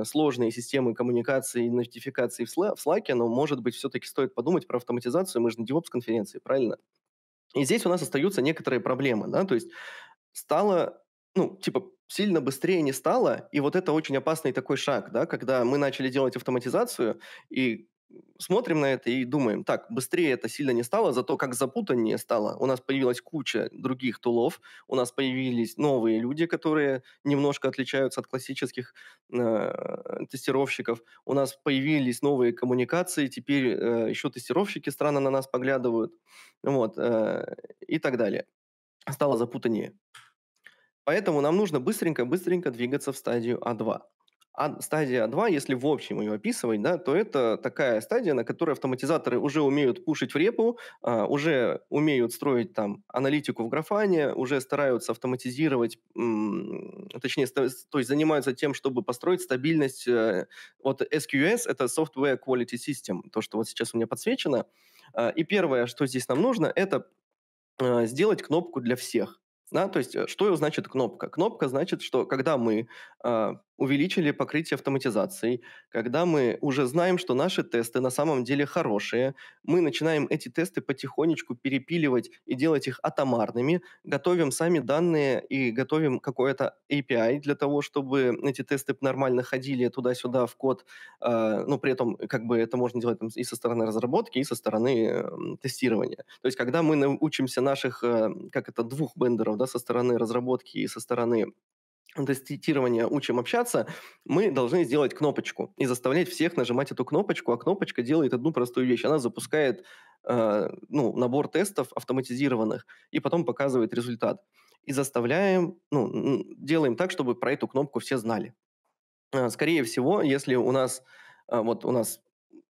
сложные системы коммуникации и нотификации в Slack, но, может быть, все-таки стоит подумать про автоматизацию. Мы же на DevOps конференции, правильно? И здесь у нас остаются некоторые проблемы, да, то есть стало, ну, типа, сильно быстрее не стало, и вот это очень опасный такой шаг, да, когда мы начали делать автоматизацию, и смотрим на это и думаем, так, быстрее это сильно не стало, зато как запутаннее стало. У нас появилась куча других тулов, у нас появились новые люди, которые немножко отличаются от классических э, тестировщиков, у нас появились новые коммуникации, теперь э, еще тестировщики странно на нас поглядывают, вот, э, и так далее. Стало запутаннее. Поэтому нам нужно быстренько-быстренько двигаться в стадию А2. А стадия 2, если в общем ее описывать, да, то это такая стадия, на которой автоматизаторы уже умеют пушить в репу, а, уже умеют строить там аналитику в графане, уже стараются автоматизировать, точнее, то есть занимаются тем, чтобы построить стабильность. Э, вот SQS — это Software Quality System, то, что вот сейчас у меня подсвечено. А, и первое, что здесь нам нужно, это а, сделать кнопку для всех. Да, то есть, э, что значит кнопка? Кнопка значит, что когда мы э, увеличили покрытие автоматизацией. Когда мы уже знаем, что наши тесты на самом деле хорошие, мы начинаем эти тесты потихонечку перепиливать и делать их атомарными, готовим сами данные и готовим какое-то API для того, чтобы эти тесты нормально ходили туда-сюда в код, а, но при этом как бы это можно делать и со стороны разработки, и со стороны эм, тестирования. То есть когда мы научимся наших, эм, как это, двух бендеров, да, со стороны разработки и со стороны тестирования учим общаться, мы должны сделать кнопочку и заставлять всех нажимать эту кнопочку, а кнопочка делает одну простую вещь. Она запускает э, ну, набор тестов автоматизированных и потом показывает результат. И заставляем, ну, делаем так, чтобы про эту кнопку все знали. Э, скорее всего, если у нас, э, вот у нас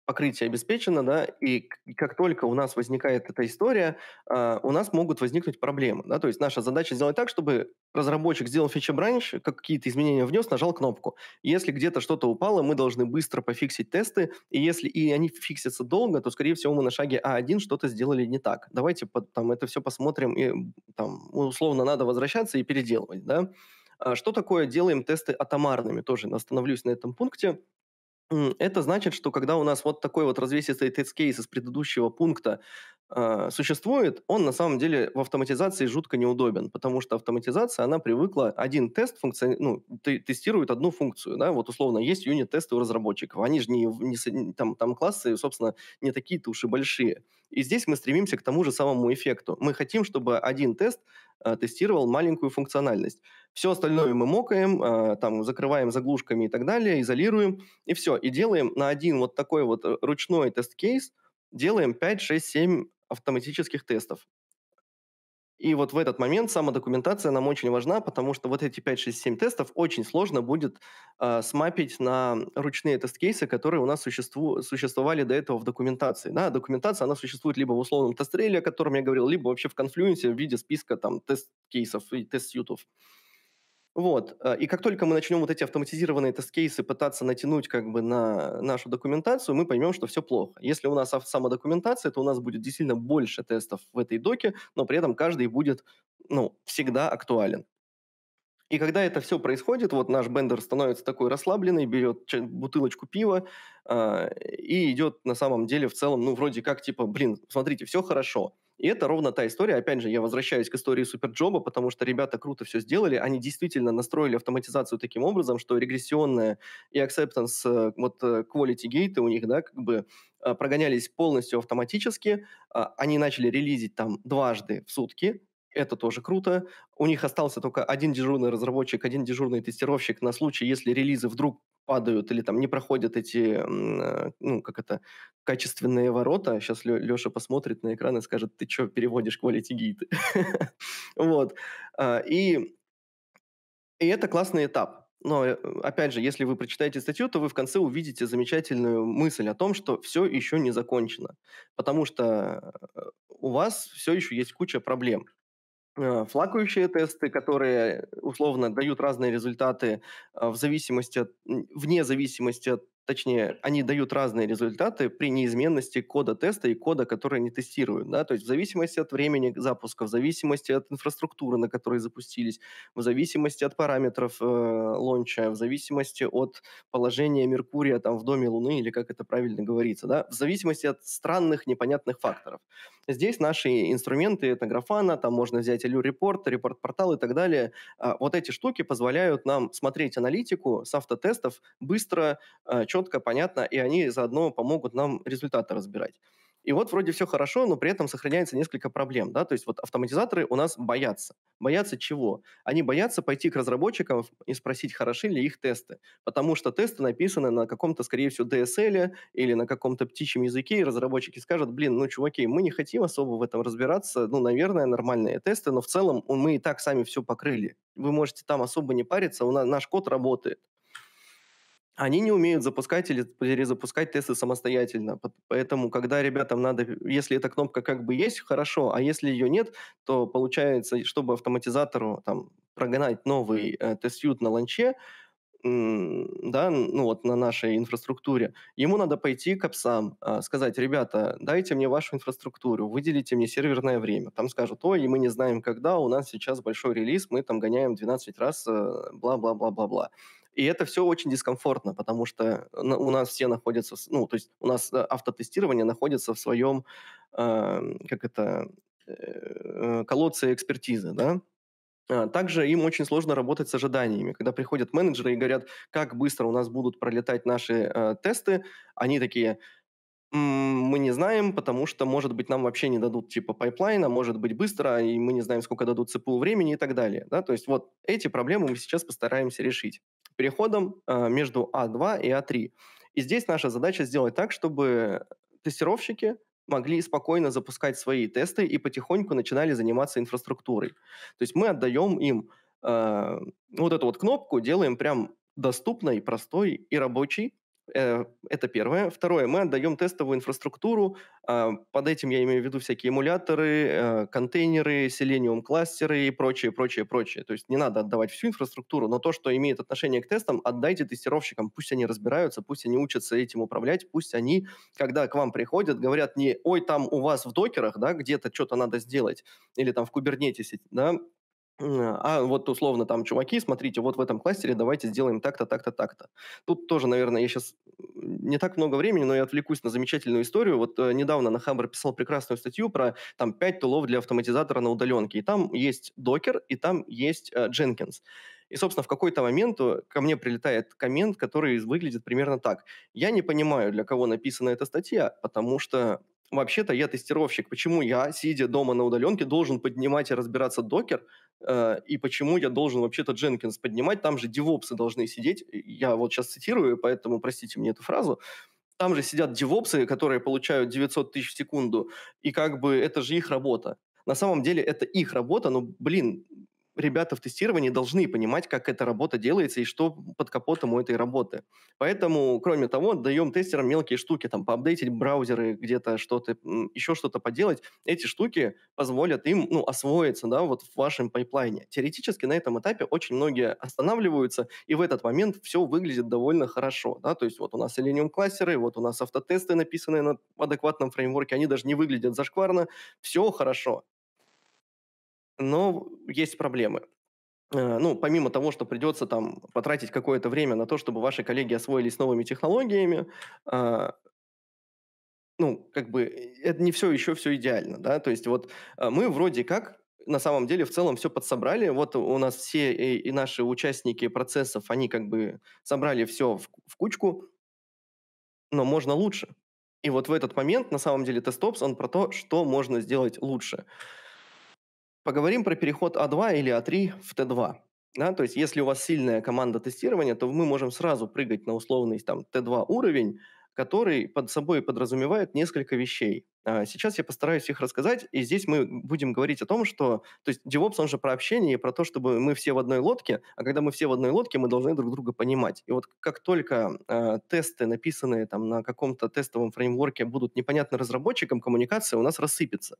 покрытие обеспечено, да, и как только у нас возникает эта история, а, у нас могут возникнуть проблемы, да, то есть наша задача сделать так, чтобы разработчик сделал фичебранч, какие-то изменения внес, нажал кнопку. Если где-то что-то упало, мы должны быстро пофиксить тесты, и если и они фиксятся долго, то, скорее всего, мы на шаге А1 что-то сделали не так. Давайте там это все посмотрим, и там условно надо возвращаться и переделывать, да. А что такое делаем тесты атомарными? Тоже остановлюсь на этом пункте. Это значит, что когда у нас вот такой вот развесистый тест-кейс из предыдущего пункта э, существует, он на самом деле в автоматизации жутко неудобен, потому что автоматизация, она привыкла, один тест функци... ну, ты, тестирует одну функцию, да, вот условно есть юнит-тесты у разработчиков, они же не, не там, там классы, собственно, не такие-то уж и большие. И здесь мы стремимся к тому же самому эффекту. Мы хотим, чтобы один тест э, тестировал маленькую функциональность. Все остальное мы мокаем, а, там закрываем заглушками и так далее, изолируем, и все. И делаем на один вот такой вот э, ручной тест-кейс, делаем 5, 6, 7 автоматических тестов. И вот в этот момент сама документация нам очень важна, потому что вот эти 5, 6, 7 тестов очень сложно будет э, смапить на ручные тест-кейсы, которые у нас существу, существовали до этого в документации. Да, документация, она существует либо в условном тест-рейле, о котором я говорил, либо вообще в конфлюенсе в виде списка там тест-кейсов и тест-сьютов. Вот. Э, и как только мы начнем вот эти автоматизированные тест-кейсы пытаться натянуть как бы на нашу документацию, мы поймем, что все плохо. Если у нас сама документация, то у нас будет действительно больше тестов в этой доке, но при этом каждый будет ну, всегда актуален. И когда это все происходит, вот наш бендер становится такой расслабленный, берет бутылочку пива э, и идет на самом деле в целом, ну, вроде как, типа, блин, смотрите, все хорошо. И это ровно та история, опять же, я возвращаюсь к истории Суперджоба, потому что ребята круто все сделали, они действительно настроили автоматизацию таким образом, что регрессионная и acceptance, э, вот э, quality гейты у них, да, как бы э, прогонялись полностью автоматически, а, они начали релизить там дважды в сутки, это тоже круто. У них остался только один дежурный разработчик, один дежурный тестировщик на случай, если релизы вдруг падают или там не проходят эти, э, ну, как это, качественные ворота. Сейчас Леша посмотрит на экран и скажет, ты что переводишь quality guide? Вот. А, и это классный этап. Но, э, опять же, если вы прочитаете статью, то вы в конце увидите замечательную мысль о том, что все еще не закончено. Потому что э, у вас все еще есть куча проблем. Э, флакующие тесты, которые э, условно дают разные результаты э, в зависимости от, вне зависимости от точнее, они дают разные результаты при неизменности кода теста и кода, который они тестируют. Да? То есть в зависимости от времени запуска, в зависимости от инфраструктуры, на которой запустились, в зависимости от параметров э, лонча, в зависимости от положения Меркурия там, в доме Луны, или как это правильно говорится, да? в зависимости от странных непонятных факторов. Здесь наши инструменты, это Графана, там можно взять Allure Report, Report Portal и так далее. А вот эти штуки позволяют нам смотреть аналитику с автотестов быстро, э, четко, понятно, и они заодно помогут нам результаты разбирать. И вот вроде все хорошо, но при этом сохраняется несколько проблем. Да? То есть вот автоматизаторы у нас боятся. Боятся чего? Они боятся пойти к разработчикам и спросить, хороши ли их тесты. Потому что тесты написаны на каком-то, скорее всего, DSL или на каком-то птичьем языке, и разработчики скажут, блин, ну, чуваки, мы не хотим особо в этом разбираться. Ну, наверное, нормальные тесты, но в целом мы и так сами все покрыли. Вы можете там особо не париться, у нас, наш код работает они не умеют запускать или перезапускать тесты самостоятельно. Поэтому, когда ребятам надо, если эта кнопка как бы есть, хорошо, а если ее нет, то получается, чтобы автоматизатору там, прогнать новый э, тест-ют на ланче, да, ну вот на нашей инфраструктуре, ему надо пойти к апсам, а, сказать, ребята, дайте мне вашу инфраструктуру, выделите мне серверное время. Там скажут, ой, мы не знаем когда, у нас сейчас большой релиз, мы там гоняем 12 раз, э, бла-бла-бла-бла-бла. И это все очень дискомфортно, потому что э, у нас все находятся, ну, то есть у нас э, автотестирование находится в своем, а, как это, э, колодце экспертизы, да, а, также им очень сложно работать с ожиданиями. Когда приходят менеджеры и говорят, как быстро у нас будут пролетать наши тесты, они такие, мы не знаем, потому что, может быть, нам вообще не дадут типа пайплайна, может быть, быстро, и мы не знаем, сколько дадут ЦПУ времени и так далее. Да? То есть вот эти проблемы мы сейчас постараемся решить переходом а, между А2 и А3. И здесь наша задача сделать так, чтобы тестировщики могли спокойно запускать свои тесты и потихоньку начинали заниматься инфраструктурой. То есть мы отдаем им э, вот эту вот кнопку, делаем прям доступной, простой и рабочей, Э, это первое. Второе, мы отдаем тестовую инфраструктуру. А, под этим я имею в виду всякие эмуляторы, э, контейнеры, Selenium кластеры и прочее, прочее, прочее. То есть не надо отдавать всю инфраструктуру, но то, что имеет отношение к тестам, отдайте тестировщикам. Пусть они разбираются, пусть они учатся этим управлять, пусть они, когда к вам приходят, говорят не «Ой, там у вас в докерах да, где-то что-то надо сделать» или там в кубернетисе, да, Э, а вот условно там, чуваки, смотрите, вот в этом кластере давайте сделаем так-то, так-то, так-то. Тут тоже, наверное, я сейчас не так много времени, но я отвлекусь на замечательную историю. Вот э, недавно на Хамбр писал прекрасную статью про там 5 тулов для автоматизатора на удаленке. И там есть Docker, и там есть э, Jenkins. И, собственно, в какой-то момент э, ко мне прилетает коммент, который выглядит примерно так. Я не понимаю, для кого написана эта статья, потому что вообще-то я тестировщик. Почему я, сидя дома на удаленке, должен поднимать и разбираться докер, Э, и почему я должен вообще-то Jenkins поднимать, там же девопсы должны сидеть, я вот сейчас цитирую, поэтому простите мне эту фразу, там же сидят девопсы, которые получают 900 тысяч в секунду, и как бы это же их работа. На самом деле это их работа, но, блин, ребята в тестировании должны понимать, как эта работа делается и что под капотом у этой работы. Поэтому, кроме того, даем тестерам мелкие штуки, там, поапдейтить браузеры где-то что-то, еще что-то поделать. Эти штуки позволят им, ну, освоиться, да, вот в вашем пайплайне. Теоретически на этом этапе очень многие останавливаются, и в этот момент все выглядит довольно хорошо, да, то есть вот у нас Selenium кластеры, вот у нас автотесты, написанные на адекватном фреймворке, они даже не выглядят зашкварно, все хорошо. Но есть проблемы. Э, ну, помимо того, что придется там потратить какое-то время на то, чтобы ваши коллеги освоились новыми технологиями, а, ну, как бы, э, это не все еще все идеально, да, то есть вот э, мы вроде как на самом деле в целом все подсобрали. Вот у нас все и, наши участники процессов, они как бы собрали все в, в кучку, но можно лучше. И вот в этот момент на самом деле тест опс он про то, что можно сделать лучше. Uh, Поговорим про переход А2 или А3 в Т2. Да, то есть если у вас сильная команда тестирования, то мы можем сразу прыгать на условный там, Т2 уровень, который под собой подразумевает несколько вещей. А, сейчас я постараюсь их рассказать, и здесь мы будем говорить о том, что... То есть DevOps, он же про общение и про то, чтобы мы все в одной лодке, а когда мы все в одной лодке, мы должны друг друга понимать. И вот как только э, тесты, написанные там на каком-то тестовом фреймворке, будут непонятны разработчикам, коммуникация у нас рассыпется.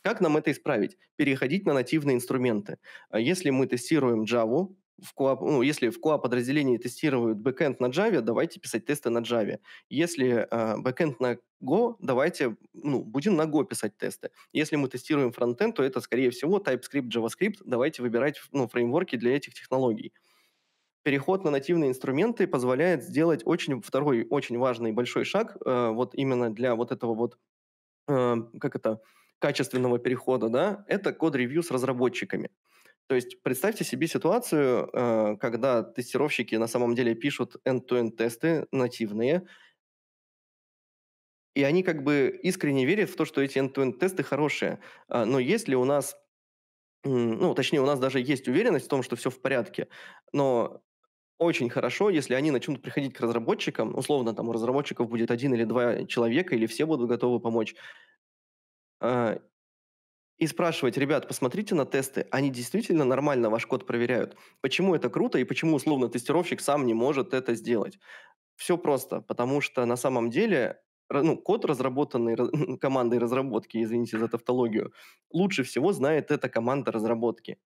Как нам это исправить? Переходить на нативные инструменты. А если мы тестируем Java, в QA, ну, если в QA подразделении тестируют бэкэнд на Java, давайте писать тесты на Java. Если э, бэкэнд на Go, давайте, ну, будем на Go писать тесты. Если мы тестируем фронтенд, то это, скорее всего, TypeScript, JavaScript. Давайте выбирать, ну, фреймворки для этих технологий. Переход на нативные инструменты позволяет сделать очень, второй очень важный большой шаг э, вот именно для вот этого вот, э, как это, качественного перехода, да, это код-ревью с разработчиками. Э, то есть представьте себе ситуацию, э, когда тестировщики на самом деле пишут end-to-end тесты нативные, и они как бы искренне верят в то, что эти end-to-end тесты хорошие. А, но если у нас, ну, точнее, у нас даже есть уверенность в том, что все в порядке, но очень хорошо, если они начнут приходить к разработчикам, условно, там у разработчиков будет один или два человека, или все будут готовы помочь, а, и спрашивать, ребят, посмотрите на тесты, они действительно нормально ваш код проверяют. Почему это круто и почему условно тестировщик сам не может это сделать? Все просто, потому что на самом деле ну, код, разработанный командой разработки, извините за тавтологию, лучше всего знает эта команда разработки.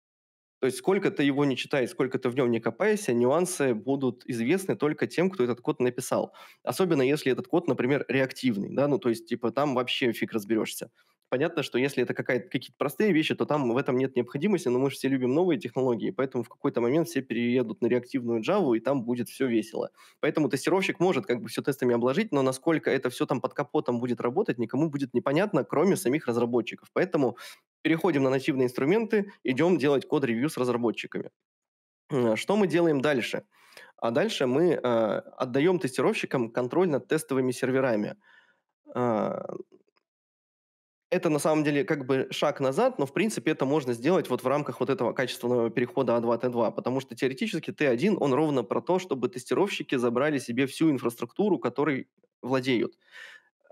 То есть сколько ты его не читаешь, сколько ты в нем не копаешься, нюансы будут известны только тем, кто этот код написал. Особенно если этот код, например, реактивный, да, ну то есть типа там вообще фиг разберешься понятно, что если это какие-то простые вещи, то там в этом нет необходимости, но мы же все любим новые технологии, поэтому в какой-то момент все переедут на реактивную Java, и там будет все весело. Поэтому тестировщик может как бы все тестами обложить, но насколько это все там под капотом будет работать, никому будет непонятно, кроме самих разработчиков. Поэтому переходим на нативные инструменты, идем делать код-ревью с разработчиками. Э, что мы делаем дальше? А дальше мы э, отдаем тестировщикам контроль над тестовыми серверами. Э, это на самом деле как бы шаг назад, но в принципе это можно сделать вот в рамках вот этого качественного перехода А2Т2, потому что теоретически Т1, он ровно про то, чтобы тестировщики забрали себе всю инфраструктуру, которой владеют.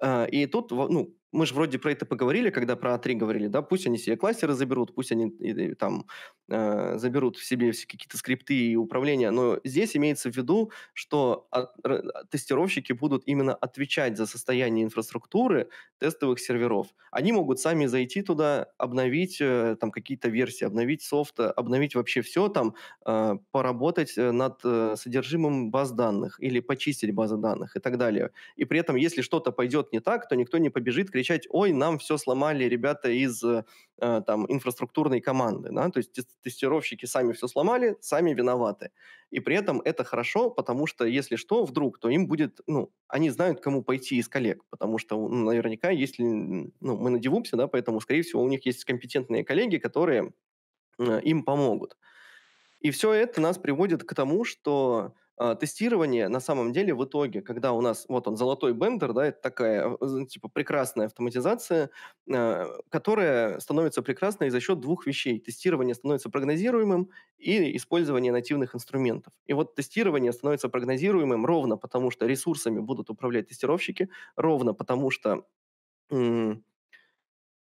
Э, и тут, ну, мы же вроде про это поговорили, когда про А3 говорили, да, пусть они себе кластеры заберут, пусть они и, э, и, там э, заберут в себе все какие-то скрипты и управления, но здесь имеется в виду, что от, а, тестировщики будут именно отвечать за состояние инфраструктуры тестовых серверов. Они могут сами зайти туда, обновить э, там какие-то версии, обновить софт, э, обновить вообще все там, э, поработать э, над э, содержимым баз данных или почистить базы данных и так далее. И при этом, если что-то пойдет не так, то никто не побежит к кричать, ой, нам все сломали ребята из э, э, там, инфраструктурной команды. Да? То есть тестировщики сами все сломали, сами виноваты. И при этом это хорошо, потому что, если что, вдруг, то им будет, ну, они знают, кому пойти из коллег, потому что ну, наверняка, если, ну, мы на девупсе, да, поэтому, скорее всего, у них есть компетентные коллеги, которые э, им помогут. И все это нас приводит к тому, что а, тестирование на самом деле в итоге, когда у нас, вот он, золотой бендер, да, это такая, типа, прекрасная автоматизация, а, которая становится прекрасной за счет двух вещей. Тестирование становится прогнозируемым и использование нативных инструментов. И вот тестирование становится прогнозируемым ровно потому, что ресурсами будут управлять тестировщики, ровно потому, что м-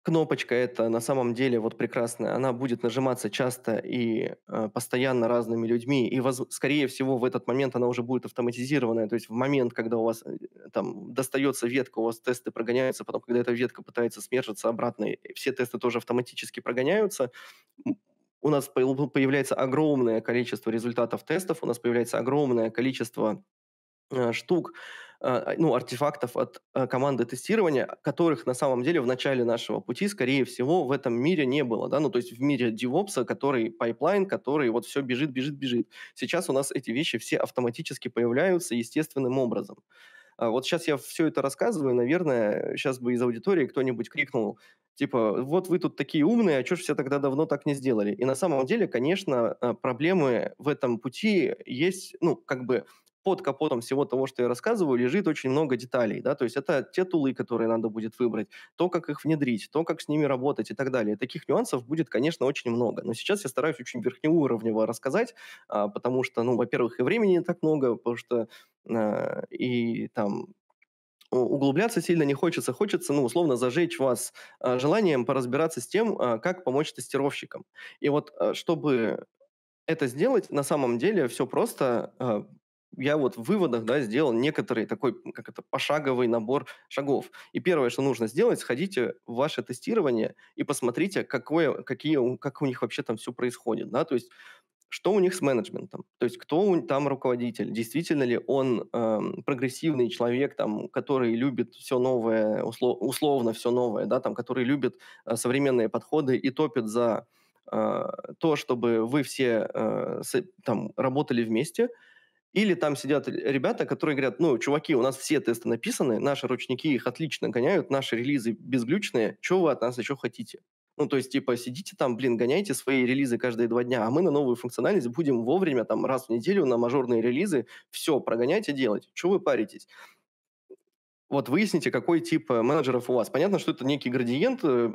кнопочка эта на самом деле вот прекрасная, она будет нажиматься часто и э, постоянно разными людьми, и воз... скорее всего в этот момент она уже будет автоматизированная, то есть в момент, когда у вас э, там достается ветка, у вас тесты прогоняются, потом когда эта ветка пытается смержиться обратно, все тесты тоже автоматически прогоняются, у нас появляется огромное количество результатов тестов, у нас появляется огромное количество Э, штук, э, ну, артефактов от э, команды тестирования, которых на самом деле в начале нашего пути, скорее всего, в этом мире не было, да, ну, то есть в мире DevOps, который пайплайн, который вот все бежит, бежит, бежит. Сейчас у нас эти вещи все автоматически появляются естественным образом. А вот сейчас я все это рассказываю, наверное, сейчас бы из аудитории кто-нибудь крикнул, типа, вот вы тут такие умные, а что ж все тогда давно так не сделали? И на самом деле, конечно, проблемы в этом пути есть, ну, как бы под капотом всего того, что я рассказываю, лежит очень много деталей, да, то есть это те тулы, которые надо будет выбрать, то, как их внедрить, то, как с ними работать и так далее. Таких нюансов будет, конечно, очень много, но сейчас я стараюсь очень верхнеуровнево рассказать, а, потому что, ну, во-первых, и времени не так много, потому что а, и там углубляться сильно не хочется. Хочется, ну, условно, зажечь вас а, желанием поразбираться с тем, а, как помочь тестировщикам. И вот, а, чтобы это сделать, на самом деле все просто. А, я вот в выводах да, сделал некоторый такой, как это, пошаговый набор шагов. И первое, что нужно сделать, сходите в ваше тестирование и посмотрите, какое, какие, как у них вообще там все происходит. Да? То есть что у них с менеджментом, то есть кто там руководитель, действительно ли он э, прогрессивный человек, там, который любит все новое, услов, условно все новое, да, там, который любит э, современные подходы и топит за э, то, чтобы вы все э, с, там работали вместе, или там сидят ребята, которые говорят, ну, чуваки, у нас все тесты написаны, наши ручники их отлично гоняют, наши релизы безглючные, чего вы от нас еще хотите? Ну, то есть, типа, сидите там, блин, гоняйте свои релизы каждые два дня, а мы на новую функциональность будем вовремя, там, раз в неделю на мажорные релизы все прогонять и делать. Чего вы паритесь? Вот выясните, какой тип э, менеджеров у вас. Понятно, что это некий градиент, э,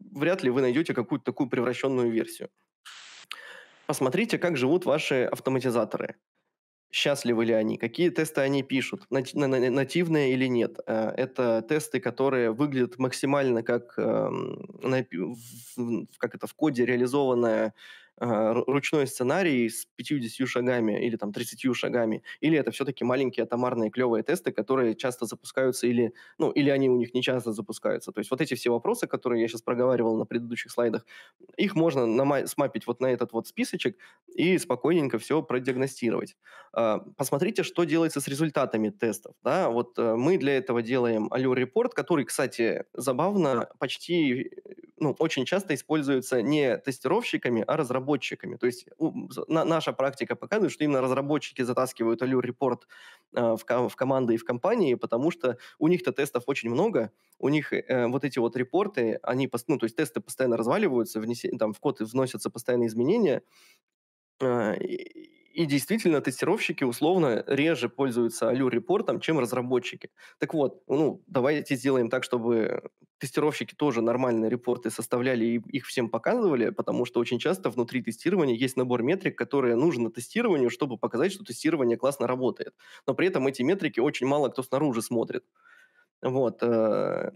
вряд ли вы найдете какую-то такую превращенную версию. Посмотрите, как живут ваши автоматизаторы счастливы ли они, какие тесты они пишут, нативные или нет. Э, это тесты, которые выглядят максимально как, эм, как это в коде реализованная а, ручной сценарий с 50 шагами или там 30 шагами, или это все-таки маленькие атомарные клевые тесты, которые часто запускаются или, ну, или они у них не часто запускаются. То есть вот эти все вопросы, которые я сейчас проговаривал на предыдущих слайдах, их можно нама- смапить вот на этот вот списочек и спокойненько все продиагностировать. А, посмотрите, что делается с результатами тестов. Да? Вот э, мы для этого делаем Allure Report, который, кстати, забавно, почти, э, ну, очень часто используется не тестировщиками, а разработчиками разработчиками. То есть у, на, наша практика показывает, что именно разработчики затаскивают Allure Report э, в, в команды и в компании, потому что у них-то тестов очень много, у них э, вот эти вот репорты, они, ну, то есть тесты постоянно разваливаются, внесе, там в код вносятся постоянные изменения, э, и действительно, тестировщики условно реже пользуются Allure репортом, чем разработчики. Так вот, ну, давайте сделаем так, чтобы тестировщики тоже нормальные репорты составляли и их всем показывали, потому что очень часто внутри тестирования есть набор метрик, которые нужно тестированию, чтобы показать, что тестирование классно работает. Но при этом эти метрики очень мало кто снаружи смотрит. Вот. Э,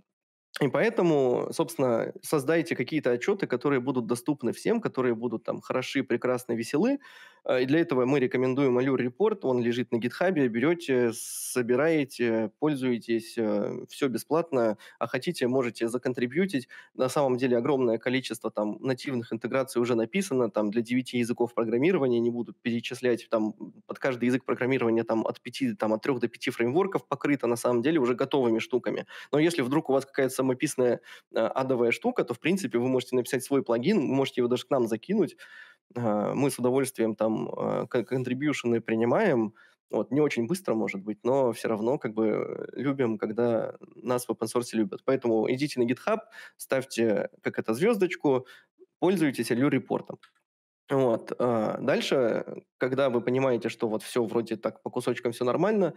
и поэтому, собственно, создайте какие-то отчеты, которые будут доступны всем, которые будут там хороши, прекрасны, веселы, а, и для этого мы рекомендуем Allure Report, он лежит на гитхабе, берете, собираете, пользуетесь, э, все бесплатно, а хотите, можете законтрибьютить. На самом деле огромное количество там нативных интеграций уже написано, там для 9 языков программирования, не буду перечислять, там под каждый язык программирования там от 5, там от 3 до 5 фреймворков покрыто на самом деле уже готовыми штуками. Но если вдруг у вас какая-то самописная э, адовая штука, то в принципе вы можете написать свой плагин, вы можете его даже к нам закинуть, Э, мы с удовольствием там э, контрибьюшены принимаем, вот, не очень быстро, может быть, но все равно как бы э, любим, когда нас в open source любят. Поэтому идите на GitHub, ставьте, как это, звездочку, пользуйтесь Allure репортом. Вот. Дальше, когда вы понимаете, что вот все вроде так по кусочкам все нормально,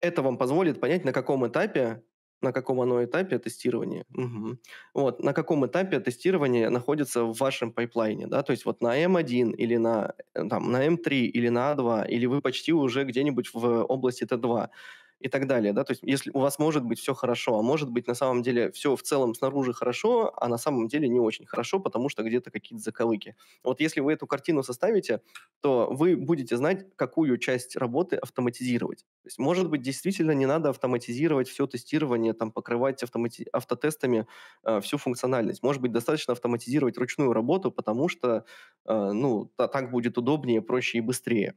это вам позволит понять, на каком этапе на каком оно этапе тестирования? Угу. Вот, на каком этапе тестирования находится в вашем пайплайне, да, то есть вот на М1 или на, э, там, на М3 или на А2, или вы почти уже где-нибудь в э, области Т2 и так далее, да, то есть если у вас может быть все хорошо, а может быть на самом деле все в целом снаружи хорошо, а на самом деле не очень хорошо, потому что где-то какие-то заковыки. Вот если вы эту картину составите, то вы будете знать, какую часть работы автоматизировать. То есть, может быть, действительно не надо автоматизировать все тестирование, там, покрывать автомати... автотестами э, всю функциональность. Может быть, достаточно автоматизировать ручную работу, потому что, э, ну, та, так будет удобнее, проще и быстрее.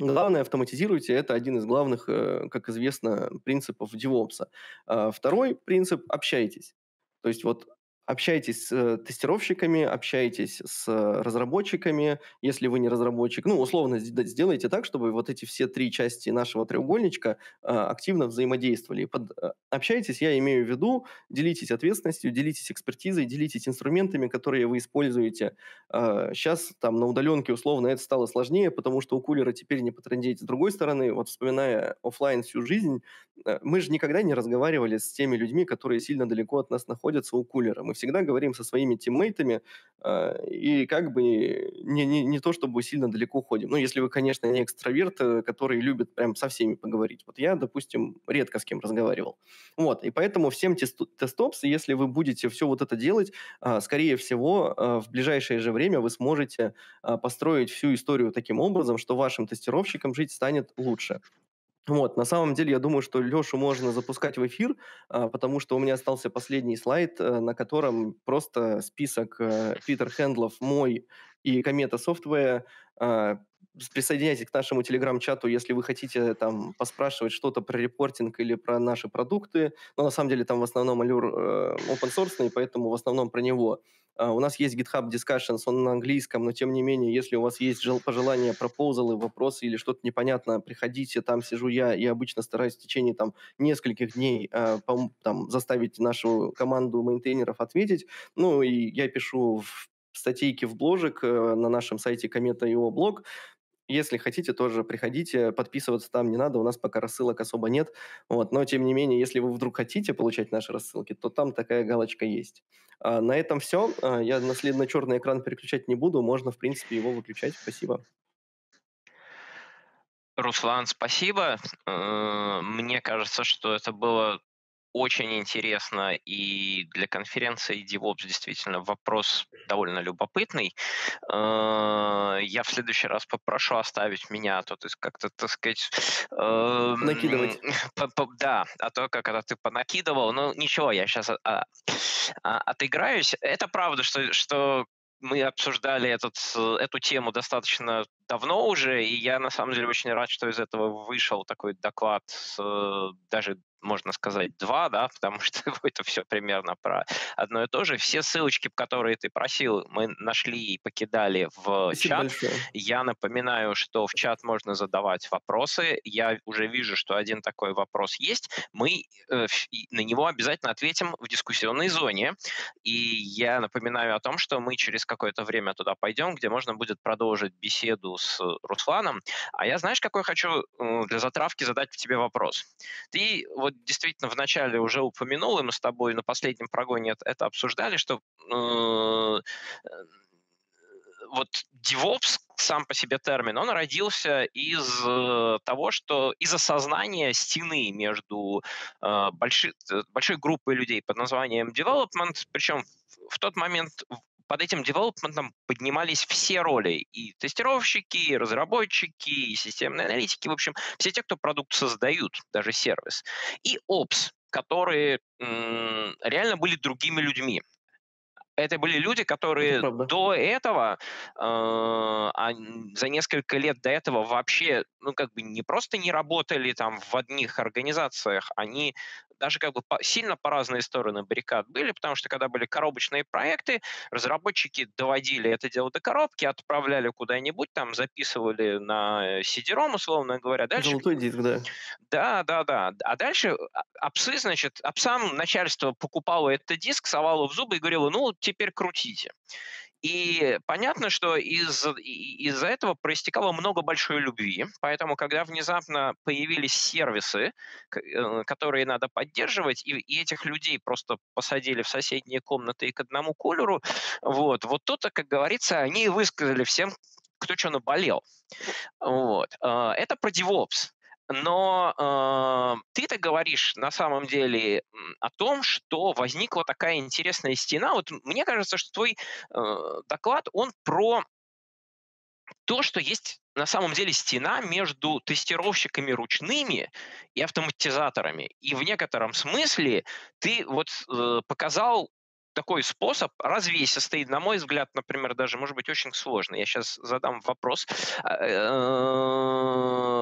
Главное, автоматизируйте. Это один из главных, э, как известно, принципов DevOps. А, второй принцип – общайтесь. То есть вот общайтесь с тестировщиками, общайтесь с разработчиками, если вы не разработчик. Ну, условно, сделайте так, чтобы вот эти все три части нашего треугольничка а, активно взаимодействовали. Под... Э, общайтесь, я имею в виду, делитесь ответственностью, делитесь экспертизой, делитесь инструментами, которые вы используете. Сейчас а, там на удаленке условно это стало сложнее, потому что у кулера теперь не потрендеть. С другой стороны, вот вспоминая офлайн всю жизнь, э, мы же никогда не разговаривали с теми людьми, которые сильно далеко от нас находятся у кулера. Мы мы всегда говорим со своими тиммейтами, а, и как бы не, не, не то, чтобы сильно далеко ходим. Ну, если вы, конечно, не экстраверт, э, который любит прям со всеми поговорить. Вот я, допустим, редко с кем разговаривал. Вот, и поэтому всем тестопс, если вы будете все вот это делать, а, скорее всего, а, в ближайшее же время вы сможете построить всю историю таким образом, что вашим тестировщикам жить станет лучше. Вот, на самом деле, я думаю, что Лешу можно запускать в эфир, а, потому что у меня остался последний слайд, э, на котором просто список э, Питер Хендлов мой и комета софтвера. Присоединяйтесь к нашему телеграм-чату, если вы хотите там поспрашивать что-то про репортинг или про наши продукты. Но на самом деле там в основном Allure э, open source, поэтому в основном про него. А, у нас есть GitHub Discussions, он на английском, но тем не менее, если у вас есть пожелания, пропозалы, вопросы или что-то непонятно, приходите, там сижу я и обычно стараюсь в течение там нескольких дней а, там, заставить нашу команду мейнтейнеров ответить. Ну и я пишу в статейки в бложек э, на нашем сайте комета.io блог. Если хотите, тоже приходите, подписываться там не надо, у нас пока рассылок особо нет. Вот. Но, тем не менее, если вы вдруг хотите получать наши рассылки, то там такая галочка есть. А, на этом все. А, я на, на черный экран переключать не буду, можно, в принципе, его выключать. Спасибо. Руслан, спасибо. Э, мне кажется, что это было очень интересно, и для конференции DevOps действительно вопрос довольно любопытный. Э, я в следующий раз попрошу оставить меня, а то ты как-то, так сказать... Накидывать. Эм, да, а то как-то ты понакидывал. Ну, ничего, я сейчас а, а, а, отыграюсь. Это правда, что, что мы обсуждали этот, эту тему достаточно давно уже, и я на самом деле очень рад, что из этого вышел такой доклад, э, даже можно сказать, два, да, потому что это все примерно про одно и то же. Все ссылочки, которые ты просил, мы нашли и покидали в Спасибо чат. Большое. Я напоминаю, что в чат можно задавать вопросы. Я уже вижу, что один такой вопрос есть. Мы э, на него обязательно ответим в дискуссионной зоне. И я напоминаю о том, что мы через какое-то время туда пойдем, где можно будет продолжить беседу с Русланом. А я, знаешь, какой хочу э, для затравки задать тебе вопрос. Ты вот вот действительно вначале уже упомянул, и мы с тобой на последнем прогоне это, это обсуждали, что э, вот DevOps сам по себе термин, он родился из э, того, что из осознания стены между э, большой, большой группой людей под названием development, причем в тот момент под этим девелопментом поднимались все роли. И тестировщики, и разработчики, и системные аналитики. В общем, все те, кто продукт создают, даже сервис. И опс, которые м- реально были другими людьми это были люди, которые это до этого, э, за несколько лет до этого вообще, ну, как бы не просто не работали там в одних организациях, они даже как бы по, сильно по разные стороны баррикад были, потому что когда были коробочные проекты, разработчики доводили это дело до коробки, отправляли куда-нибудь, там записывали на CD-ROM, условно говоря. Дальше... Золотой диск, да. Да, да, да. А дальше а, апсы, значит, апсам начальство покупало этот диск, совало в зубы и говорило, ну, тебе теперь крутите. И понятно, что из, из-за этого проистекало много большой любви, поэтому когда внезапно появились сервисы, э, которые надо поддерживать, и, и этих людей просто посадили в соседние комнаты и к одному кулеру, вот, вот тут, как говорится, они высказали всем, кто что наболел. Вот. Э, это про DevOps. Но э, ты-то говоришь на самом деле о том, что возникла такая интересная стена. Вот мне кажется, что твой э, доклад, он про то, что есть на самом деле стена между тестировщиками ручными и автоматизаторами. И в некотором смысле ты вот э, показал такой способ развесистый, на мой взгляд, например, даже может быть очень сложный. Я сейчас задам вопрос, а,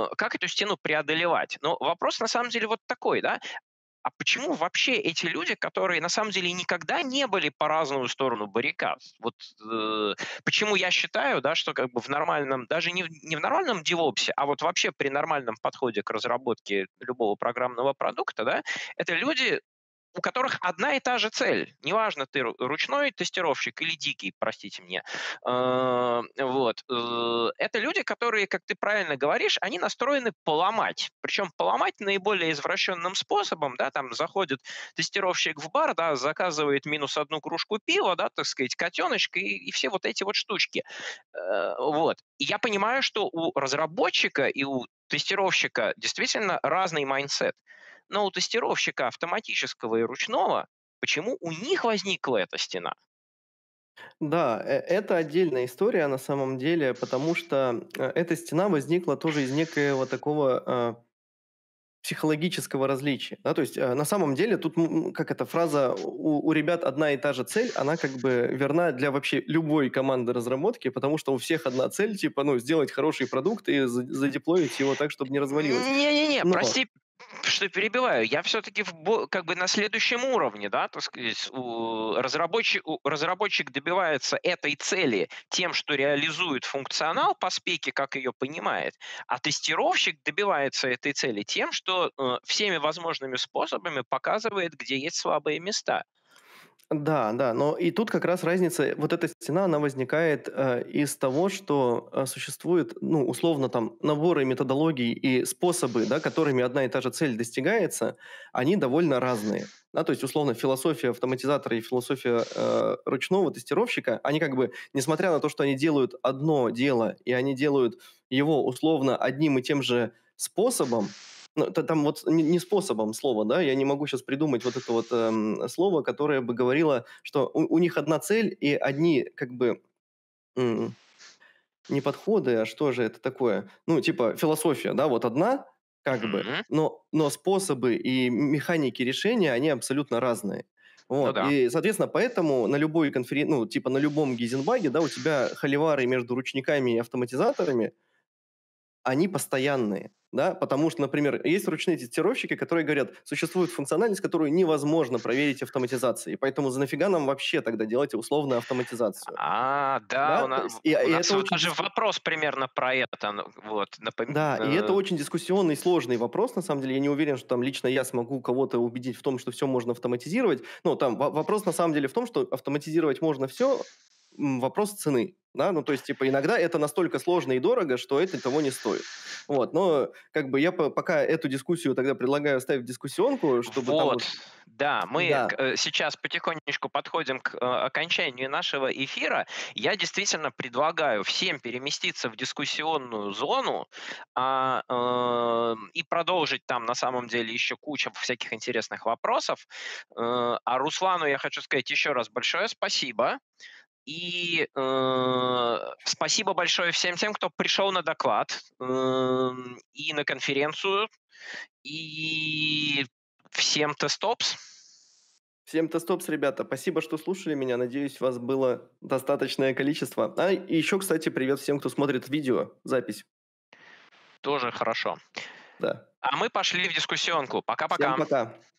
э, как эту стену преодолевать. Но ну, вопрос на самом деле вот такой, да? а почему вообще эти люди, которые на самом деле никогда не были по разную сторону баррикад? Вот э, почему я считаю, да, что как бы в нормальном, даже не в, не в нормальном девопсе, а вот вообще при нормальном подходе к разработке любого программного продукта, да, это люди у которых одна и та же цель. Неважно, ты ручной тестировщик или дикий, простите мне, э, Вот. Э, это люди, которые, как ты правильно говоришь, они настроены поломать. Причем поломать наиболее извращенным способом. Да, там заходит тестировщик в бар, да, заказывает минус одну кружку пива, да, так сказать, котеночка и, и все вот эти вот штучки. Э, вот. я понимаю, что у разработчика и у тестировщика действительно разный майндсет. Но у тестировщика автоматического и ручного почему у них возникла эта стена? Да, э, это отдельная история на самом деле, потому что э, эта стена возникла тоже из некоего такого э, психологического различия. Да? То есть э, на самом деле тут, как эта фраза, у, у ребят одна и та же цель, она как бы верна для вообще любой команды разработки, потому что у всех одна цель, типа, ну, сделать хороший продукт и задеплоить его так, чтобы не развалилось. Не-не-не, Но... прости, что перебиваю, я все-таки как бы на следующем уровне, да, так сказать, у, разработчик, у, разработчик добивается этой цели тем, что реализует функционал по спеке, как ее понимает, а тестировщик добивается этой цели тем, что э, всеми возможными способами показывает, где есть слабые места. Да, да, но и тут как раз разница, вот эта стена, она возникает э, из того, что э, существует, ну, условно, там, наборы методологий и способы, да, которыми одна и та же цель достигается, они довольно разные. Да, то есть, условно, философия автоматизатора и философия э, ручного тестировщика, они как бы, несмотря на то, что они делают одно дело, и они делают его, условно, одним и тем же способом, ну, там вот не способом слова, да, я не могу сейчас придумать вот это вот эм, слово, которое бы говорило, что у, у них одна цель и одни как бы м- не подходы, а что же это такое? Ну, типа философия, да, вот одна, как mm-hmm. бы, но, но способы и механики решения, они абсолютно разные. Ну вот. Ну, да. И, соответственно, поэтому на любой конференции, ну, типа на любом Гизенбаге, да, у тебя холивары между ручниками и автоматизаторами, они постоянные да, потому что, например, есть ручные тестировщики, которые говорят, существует функциональность, которую невозможно проверить автоматизацией, поэтому за нафига нам вообще тогда делать условную автоматизацию? А, да, да? у нас, а, и, у и нас это вот очень... даже вопрос примерно про это, ну, вот. Напом... Да, и это э, очень дискуссионный, сложный вопрос, на самом деле, я не уверен, что там лично я смогу кого-то убедить в том, что все можно автоматизировать, но там вопрос на самом деле в том, что автоматизировать можно все, вопрос цены. Да, ну то есть, типа, иногда это настолько сложно и дорого, что это того не стоит. Вот, но как бы я пока эту дискуссию тогда предлагаю оставить дискуссионку, чтобы вот. там... да, мы да. Э, сейчас потихонечку подходим к э, окончанию нашего эфира. Я действительно предлагаю всем переместиться в дискуссионную зону а, э, и продолжить там на самом деле еще кучу всяких интересных вопросов. Э, а Руслану я хочу сказать еще раз большое спасибо. И э, спасибо большое всем тем, кто пришел на доклад э, и на конференцию, и всем тестопс. Всем тестопс, ребята. Спасибо, что слушали меня. Надеюсь, вас было достаточное количество. А и еще, кстати, привет всем, кто смотрит видео, запись. Тоже хорошо. Да. А мы пошли в дискуссионку. Пока-пока. Всем пока.